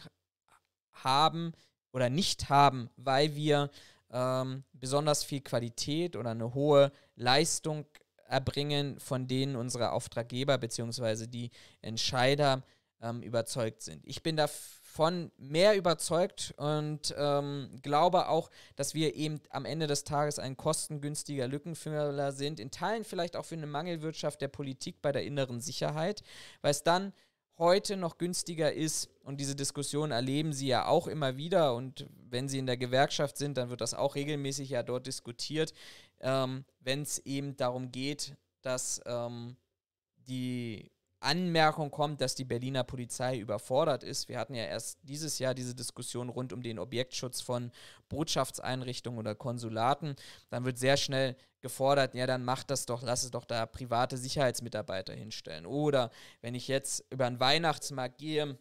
haben oder nicht haben, weil wir ähm, besonders viel Qualität oder eine hohe Leistung erbringen, von denen unsere Auftraggeber bzw. die Entscheider ähm, überzeugt sind. Ich bin davon mehr überzeugt und ähm, glaube auch, dass wir eben am Ende des Tages ein kostengünstiger Lückenfüller sind, in Teilen vielleicht auch für eine Mangelwirtschaft der Politik bei der inneren Sicherheit, weil es dann heute noch günstiger ist. Und diese Diskussion erleben Sie ja auch immer wieder. Und wenn Sie in der Gewerkschaft sind, dann wird das auch regelmäßig ja dort diskutiert, ähm, wenn es eben darum geht, dass ähm, die Anmerkung kommt, dass die Berliner Polizei überfordert ist. Wir hatten ja erst dieses Jahr diese Diskussion rund um den Objektschutz von Botschaftseinrichtungen oder Konsulaten. Dann wird sehr schnell gefordert, ja, dann macht das doch, lass es doch da private Sicherheitsmitarbeiter hinstellen. Oder wenn ich jetzt über einen Weihnachtsmarkt gehe,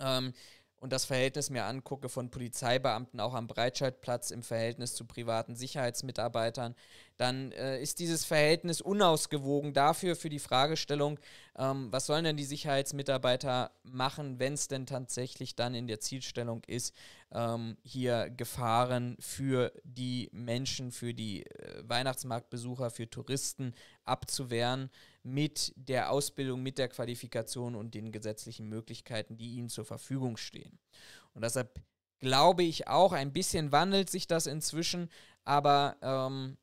ähm, und das Verhältnis mir angucke von Polizeibeamten auch am Breitscheidplatz im Verhältnis zu privaten Sicherheitsmitarbeitern, dann äh, ist dieses Verhältnis unausgewogen dafür für die Fragestellung, ähm, was sollen denn die Sicherheitsmitarbeiter machen, wenn es denn tatsächlich dann in der Zielstellung ist, ähm, hier Gefahren für die Menschen, für die äh, Weihnachtsmarktbesucher, für Touristen abzuwehren mit der Ausbildung, mit der Qualifikation und den gesetzlichen Möglichkeiten, die ihnen zur Verfügung stehen. Und deshalb glaube ich auch, ein bisschen wandelt sich das inzwischen, aber ähm,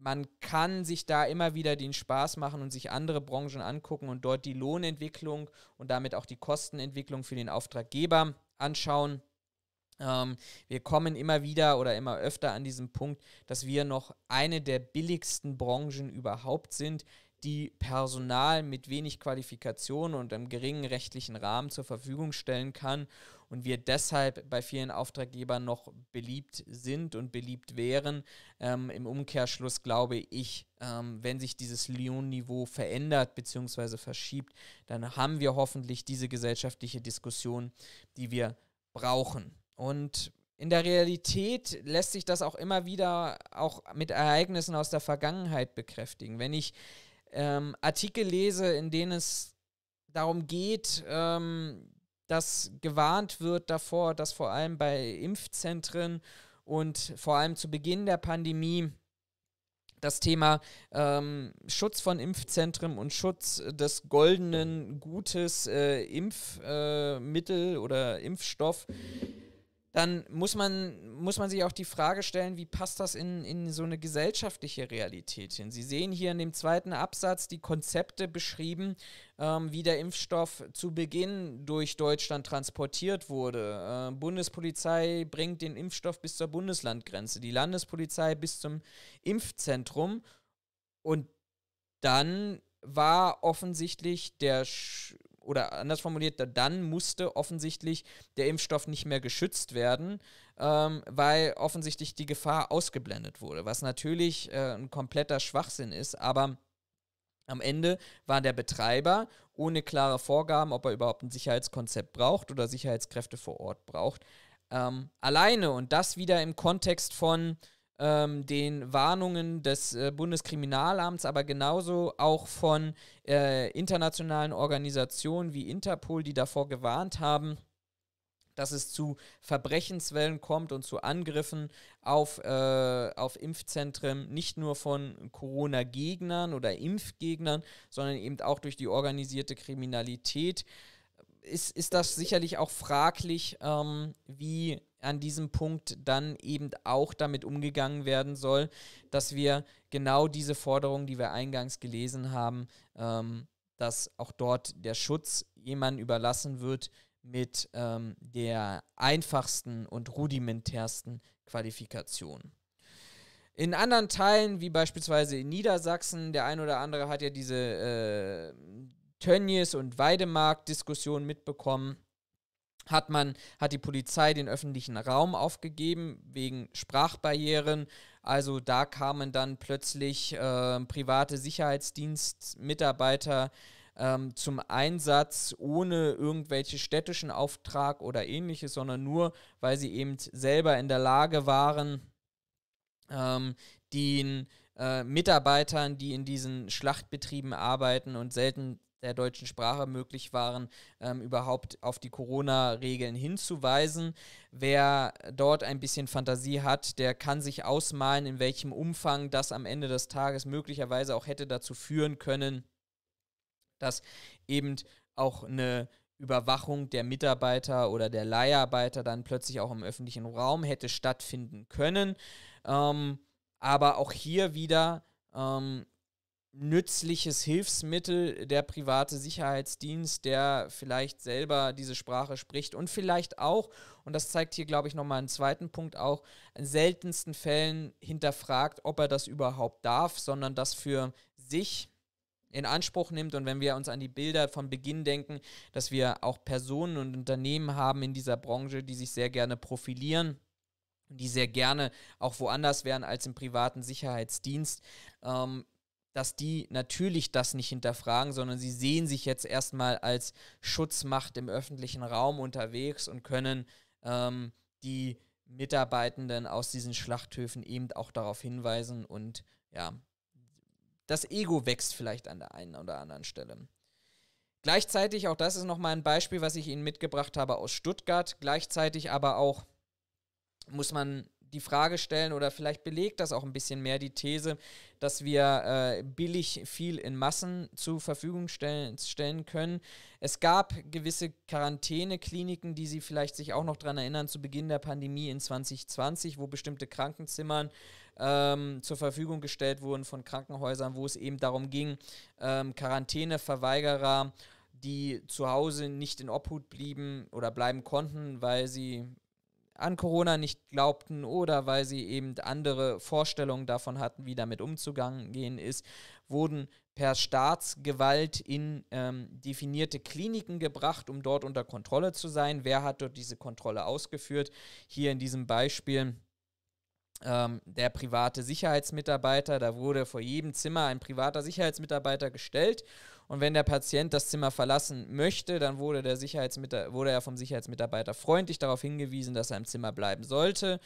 man kann sich da immer wieder den Spaß machen und sich andere Branchen angucken und dort die Lohnentwicklung und damit auch die Kostenentwicklung für den Auftraggeber anschauen. Ähm, wir kommen immer wieder oder immer öfter an diesem Punkt, dass wir noch eine der billigsten Branchen überhaupt sind, die Personal mit wenig Qualifikation und einem geringen rechtlichen Rahmen zur Verfügung stellen kann und wir deshalb bei vielen Auftraggebern noch beliebt sind und beliebt wären. Ähm, Im Umkehrschluss glaube ich, ähm, wenn sich dieses Lyon-Niveau verändert bzw. verschiebt, dann haben wir hoffentlich diese gesellschaftliche Diskussion, die wir brauchen. Und in der Realität lässt sich das auch immer wieder auch mit Ereignissen aus der Vergangenheit bekräftigen. Wenn ich ähm, Artikel lese, in denen es darum geht, ähm, dass gewarnt wird davor, dass vor allem bei Impfzentren und vor allem zu Beginn der Pandemie das Thema ähm, Schutz von Impfzentren und Schutz des goldenen Gutes äh, Impfmittel äh, oder Impfstoff dann muss man, muss man sich auch die Frage stellen, wie passt das in, in so eine gesellschaftliche Realität hin? Sie sehen hier in dem zweiten Absatz die Konzepte beschrieben, ähm, wie der Impfstoff zu Beginn durch Deutschland transportiert wurde. Äh, Bundespolizei bringt den Impfstoff bis zur Bundeslandgrenze, die Landespolizei bis zum Impfzentrum und dann war offensichtlich der Sch oder anders formuliert, dann musste offensichtlich der Impfstoff nicht mehr geschützt werden, ähm, weil offensichtlich die Gefahr ausgeblendet wurde, was natürlich äh, ein kompletter Schwachsinn ist, aber am Ende war der Betreiber ohne klare Vorgaben, ob er überhaupt ein Sicherheitskonzept braucht oder Sicherheitskräfte vor Ort braucht, ähm, alleine und das wieder im Kontext von ähm, den Warnungen des äh, Bundeskriminalamts, aber genauso auch von äh, internationalen Organisationen wie Interpol, die davor gewarnt haben, dass es zu Verbrechenswellen kommt und zu Angriffen auf, äh, auf Impfzentren, nicht nur von Corona-Gegnern oder Impfgegnern, sondern eben auch durch die organisierte Kriminalität. Ist, ist das sicherlich auch fraglich, ähm, wie an diesem Punkt dann eben auch damit umgegangen werden soll, dass wir genau diese Forderung, die wir eingangs gelesen haben, ähm, dass auch dort der Schutz jemandem überlassen wird mit ähm, der einfachsten und rudimentärsten Qualifikation. In anderen Teilen, wie beispielsweise in Niedersachsen, der ein oder andere hat ja diese äh, Tönnies- und Weidemarkt-Diskussion mitbekommen hat man, hat die Polizei den öffentlichen Raum aufgegeben wegen Sprachbarrieren. Also da kamen dann plötzlich äh, private Sicherheitsdienstmitarbeiter ähm, zum Einsatz ohne irgendwelche städtischen Auftrag oder ähnliches, sondern nur, weil sie eben selber in der Lage waren, ähm, den äh, Mitarbeitern, die in diesen Schlachtbetrieben arbeiten und selten der deutschen Sprache möglich waren, ähm, überhaupt auf die Corona-Regeln hinzuweisen. Wer dort ein bisschen Fantasie hat, der kann sich ausmalen, in welchem Umfang das am Ende des Tages möglicherweise auch hätte dazu führen können, dass eben auch eine Überwachung der Mitarbeiter oder der Leiharbeiter dann plötzlich auch im öffentlichen Raum hätte stattfinden können. Ähm, aber auch hier wieder ähm, nützliches Hilfsmittel der private Sicherheitsdienst, der vielleicht selber diese Sprache spricht und vielleicht auch, und das zeigt hier, glaube ich, nochmal einen zweiten Punkt auch, in seltensten Fällen hinterfragt, ob er das überhaupt darf, sondern das für sich in Anspruch nimmt und wenn wir uns an die Bilder von Beginn denken, dass wir auch Personen und Unternehmen haben in dieser Branche, die sich sehr gerne profilieren die sehr gerne auch woanders wären als im privaten Sicherheitsdienst, ähm, dass die natürlich das nicht hinterfragen, sondern sie sehen sich jetzt erstmal als Schutzmacht im öffentlichen Raum unterwegs und können ähm, die Mitarbeitenden aus diesen Schlachthöfen eben auch darauf hinweisen und ja, das Ego wächst vielleicht an der einen oder anderen Stelle. Gleichzeitig, auch das ist nochmal ein Beispiel, was ich Ihnen mitgebracht habe aus Stuttgart, gleichzeitig aber auch muss man die Frage stellen oder vielleicht belegt das auch ein bisschen mehr die These, dass wir äh, billig viel in Massen zur Verfügung stellen, stellen können. Es gab gewisse Quarantänekliniken, die Sie vielleicht sich auch noch daran erinnern, zu Beginn der Pandemie in 2020, wo bestimmte Krankenzimmern ähm, zur Verfügung gestellt wurden von Krankenhäusern, wo es eben darum ging, ähm, Quarantäneverweigerer die zu Hause nicht in Obhut blieben oder bleiben konnten, weil sie an Corona nicht glaubten oder weil sie eben andere Vorstellungen davon hatten, wie damit umzugehen ist, wurden per Staatsgewalt in ähm, definierte Kliniken gebracht, um dort unter Kontrolle zu sein. Wer hat dort diese Kontrolle ausgeführt? Hier in diesem Beispiel ähm, der private Sicherheitsmitarbeiter. Da wurde vor jedem Zimmer ein privater Sicherheitsmitarbeiter gestellt und wenn der Patient das Zimmer verlassen möchte, dann wurde, der Sicherheitsmitar wurde er vom Sicherheitsmitarbeiter freundlich darauf hingewiesen, dass er im Zimmer bleiben sollte.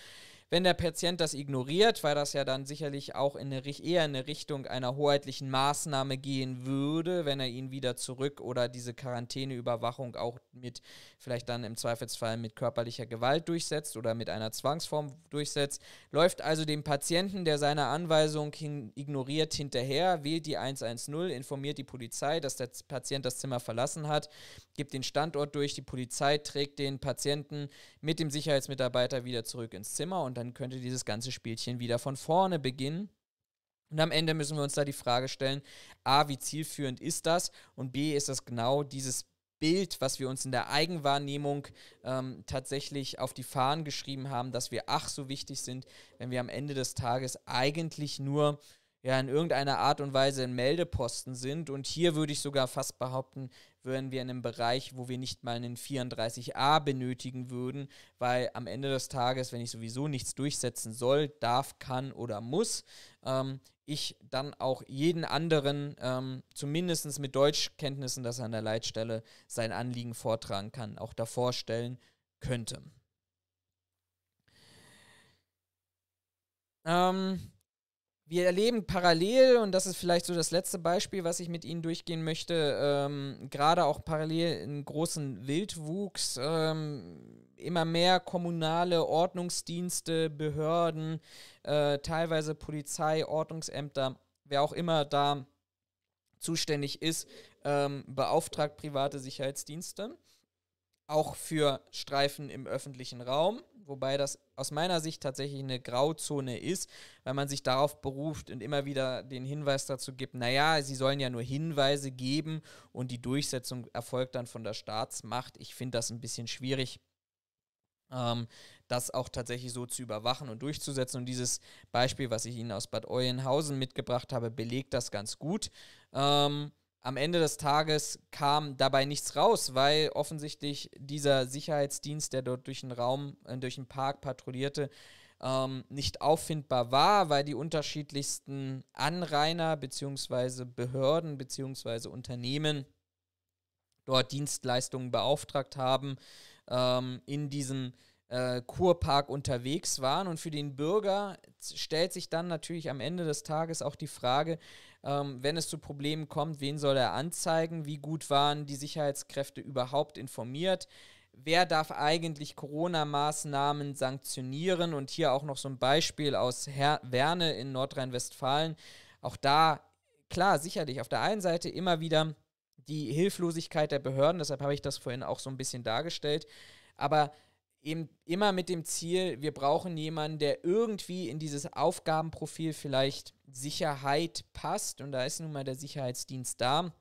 Wenn der Patient das ignoriert, weil das ja dann sicherlich auch in eine, eher in eine Richtung einer hoheitlichen Maßnahme gehen würde, wenn er ihn wieder zurück oder diese Quarantäneüberwachung auch mit vielleicht dann im Zweifelsfall mit körperlicher Gewalt durchsetzt oder mit einer Zwangsform durchsetzt, läuft also dem Patienten, der seine Anweisung hin ignoriert, hinterher, wählt die 110, informiert die Polizei, dass der Patient das Zimmer verlassen hat, gibt den Standort durch, die Polizei trägt den Patienten mit dem Sicherheitsmitarbeiter wieder zurück ins Zimmer und dann können, könnte dieses ganze Spielchen wieder von vorne beginnen. Und am Ende müssen wir uns da die Frage stellen, a, wie zielführend ist das? Und b, ist das genau dieses Bild, was wir uns in der Eigenwahrnehmung ähm, tatsächlich auf die Fahnen geschrieben haben, dass wir ach so wichtig sind, wenn wir am Ende des Tages eigentlich nur ja in irgendeiner Art und Weise in Meldeposten sind. Und hier würde ich sogar fast behaupten, wären wir in einem Bereich, wo wir nicht mal einen 34a benötigen würden, weil am Ende des Tages, wenn ich sowieso nichts durchsetzen soll, darf, kann oder muss, ähm, ich dann auch jeden anderen, ähm, zumindest mit Deutschkenntnissen, dass er an der Leitstelle sein Anliegen vortragen kann, auch davor stellen könnte. Ähm, wir erleben parallel, und das ist vielleicht so das letzte Beispiel, was ich mit Ihnen durchgehen möchte, ähm, gerade auch parallel einen großen Wildwuchs, ähm, immer mehr kommunale Ordnungsdienste, Behörden, äh, teilweise Polizei, Ordnungsämter, wer auch immer da zuständig ist, ähm, beauftragt private Sicherheitsdienste auch für Streifen im öffentlichen Raum, wobei das aus meiner Sicht tatsächlich eine Grauzone ist, weil man sich darauf beruft und immer wieder den Hinweis dazu gibt, naja, sie sollen ja nur Hinweise geben und die Durchsetzung erfolgt dann von der Staatsmacht. Ich finde das ein bisschen schwierig, ähm, das auch tatsächlich so zu überwachen und durchzusetzen. Und dieses Beispiel, was ich Ihnen aus Bad Eulenhausen mitgebracht habe, belegt das ganz gut. Ähm, am Ende des Tages kam dabei nichts raus, weil offensichtlich dieser Sicherheitsdienst, der dort durch den Raum, äh, durch den Park patrouillierte, ähm, nicht auffindbar war, weil die unterschiedlichsten Anrainer bzw. Behörden bzw. Unternehmen dort Dienstleistungen beauftragt haben, ähm, in diesem äh, Kurpark unterwegs waren. Und für den Bürger stellt sich dann natürlich am Ende des Tages auch die Frage, ähm, wenn es zu Problemen kommt, wen soll er anzeigen, wie gut waren die Sicherheitskräfte überhaupt informiert, wer darf eigentlich Corona-Maßnahmen sanktionieren und hier auch noch so ein Beispiel aus Her Werne in Nordrhein-Westfalen. Auch da, klar, sicherlich, auf der einen Seite immer wieder die Hilflosigkeit der Behörden, deshalb habe ich das vorhin auch so ein bisschen dargestellt, aber eben immer mit dem Ziel, wir brauchen jemanden, der irgendwie in dieses Aufgabenprofil vielleicht Sicherheit passt. Und da ist nun mal der Sicherheitsdienst da.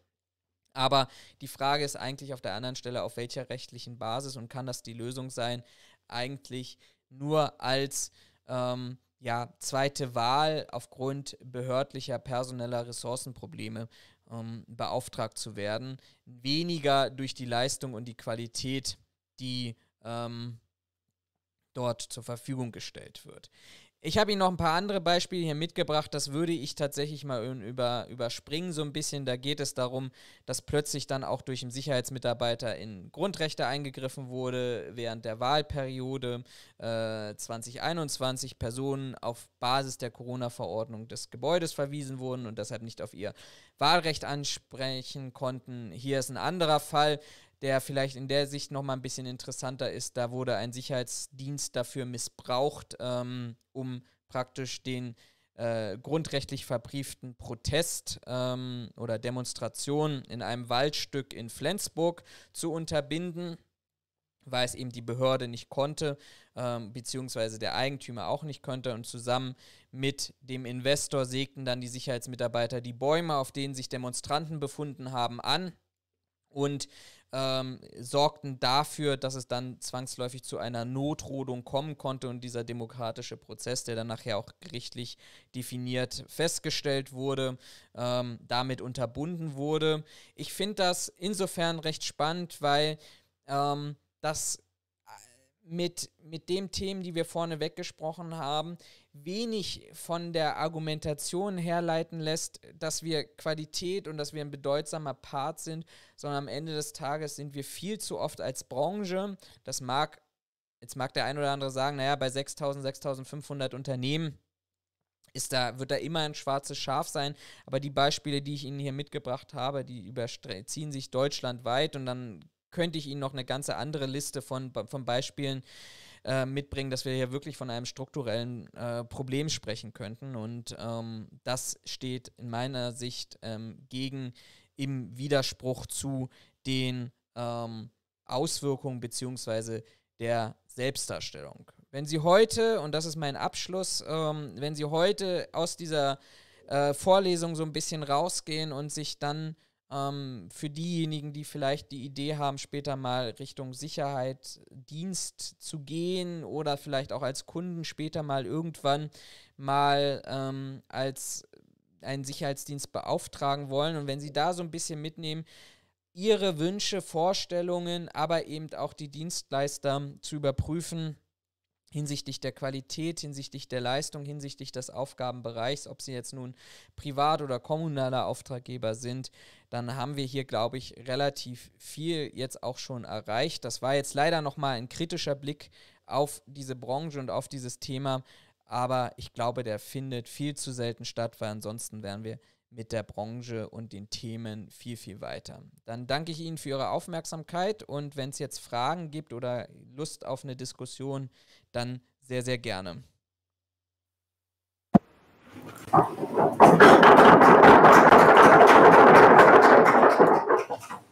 Aber die Frage ist eigentlich auf der anderen Stelle, auf welcher rechtlichen Basis und kann das die Lösung sein, eigentlich nur als ähm, ja, zweite Wahl aufgrund behördlicher personeller Ressourcenprobleme ähm, beauftragt zu werden, weniger durch die Leistung und die Qualität, die ähm, dort zur Verfügung gestellt wird. Ich habe Ihnen noch ein paar andere Beispiele hier mitgebracht. Das würde ich tatsächlich mal über, überspringen so ein bisschen. Da geht es darum, dass plötzlich dann auch durch einen Sicherheitsmitarbeiter in Grundrechte eingegriffen wurde während der Wahlperiode äh, 2021. Personen auf Basis der Corona-Verordnung des Gebäudes verwiesen wurden und deshalb nicht auf ihr Wahlrecht ansprechen konnten. Hier ist ein anderer Fall der vielleicht in der Sicht nochmal ein bisschen interessanter ist. Da wurde ein Sicherheitsdienst dafür missbraucht, ähm, um praktisch den äh, grundrechtlich verbrieften Protest ähm, oder Demonstration in einem Waldstück in Flensburg zu unterbinden, weil es eben die Behörde nicht konnte, ähm, beziehungsweise der Eigentümer auch nicht konnte. Und zusammen mit dem Investor sägten dann die Sicherheitsmitarbeiter die Bäume, auf denen sich Demonstranten befunden haben, an. Und ähm, sorgten dafür, dass es dann zwangsläufig zu einer Notrodung kommen konnte und dieser demokratische Prozess, der dann nachher auch gerichtlich definiert festgestellt wurde, ähm, damit unterbunden wurde. Ich finde das insofern recht spannend, weil ähm, das äh, mit, mit den Themen, die wir vorne weggesprochen haben, wenig von der Argumentation herleiten lässt, dass wir Qualität und dass wir ein bedeutsamer Part sind, sondern am Ende des Tages sind wir viel zu oft als Branche, das mag, jetzt mag der ein oder andere sagen, naja, bei 6000, 6500 Unternehmen, ist da, wird da immer ein schwarzes Schaf sein. Aber die Beispiele, die ich Ihnen hier mitgebracht habe, die überziehen sich deutschlandweit und dann könnte ich Ihnen noch eine ganze andere Liste von, von Beispielen äh, mitbringen, dass wir hier wirklich von einem strukturellen äh, Problem sprechen könnten. Und ähm, das steht in meiner Sicht ähm, gegen im Widerspruch zu den ähm, Auswirkungen bzw. der Selbstdarstellung. Wenn Sie heute, und das ist mein Abschluss, ähm, wenn Sie heute aus dieser äh, Vorlesung so ein bisschen rausgehen und sich dann ähm, für diejenigen, die vielleicht die Idee haben, später mal Richtung Sicherheit, Dienst zu gehen oder vielleicht auch als Kunden später mal irgendwann mal ähm, als einen Sicherheitsdienst beauftragen wollen. Und wenn Sie da so ein bisschen mitnehmen, Ihre Wünsche, Vorstellungen, aber eben auch die Dienstleister zu überprüfen, hinsichtlich der Qualität, hinsichtlich der Leistung, hinsichtlich des Aufgabenbereichs, ob sie jetzt nun privat oder kommunaler Auftraggeber sind, dann haben wir hier, glaube ich, relativ viel jetzt auch schon erreicht. Das war jetzt leider nochmal ein kritischer Blick auf diese Branche und auf dieses Thema, aber ich glaube, der findet viel zu selten statt, weil ansonsten wären wir mit der Branche und den Themen viel, viel weiter. Dann danke ich Ihnen für Ihre Aufmerksamkeit und wenn es jetzt Fragen gibt oder Lust auf eine Diskussion, dann sehr, sehr gerne. Thank you.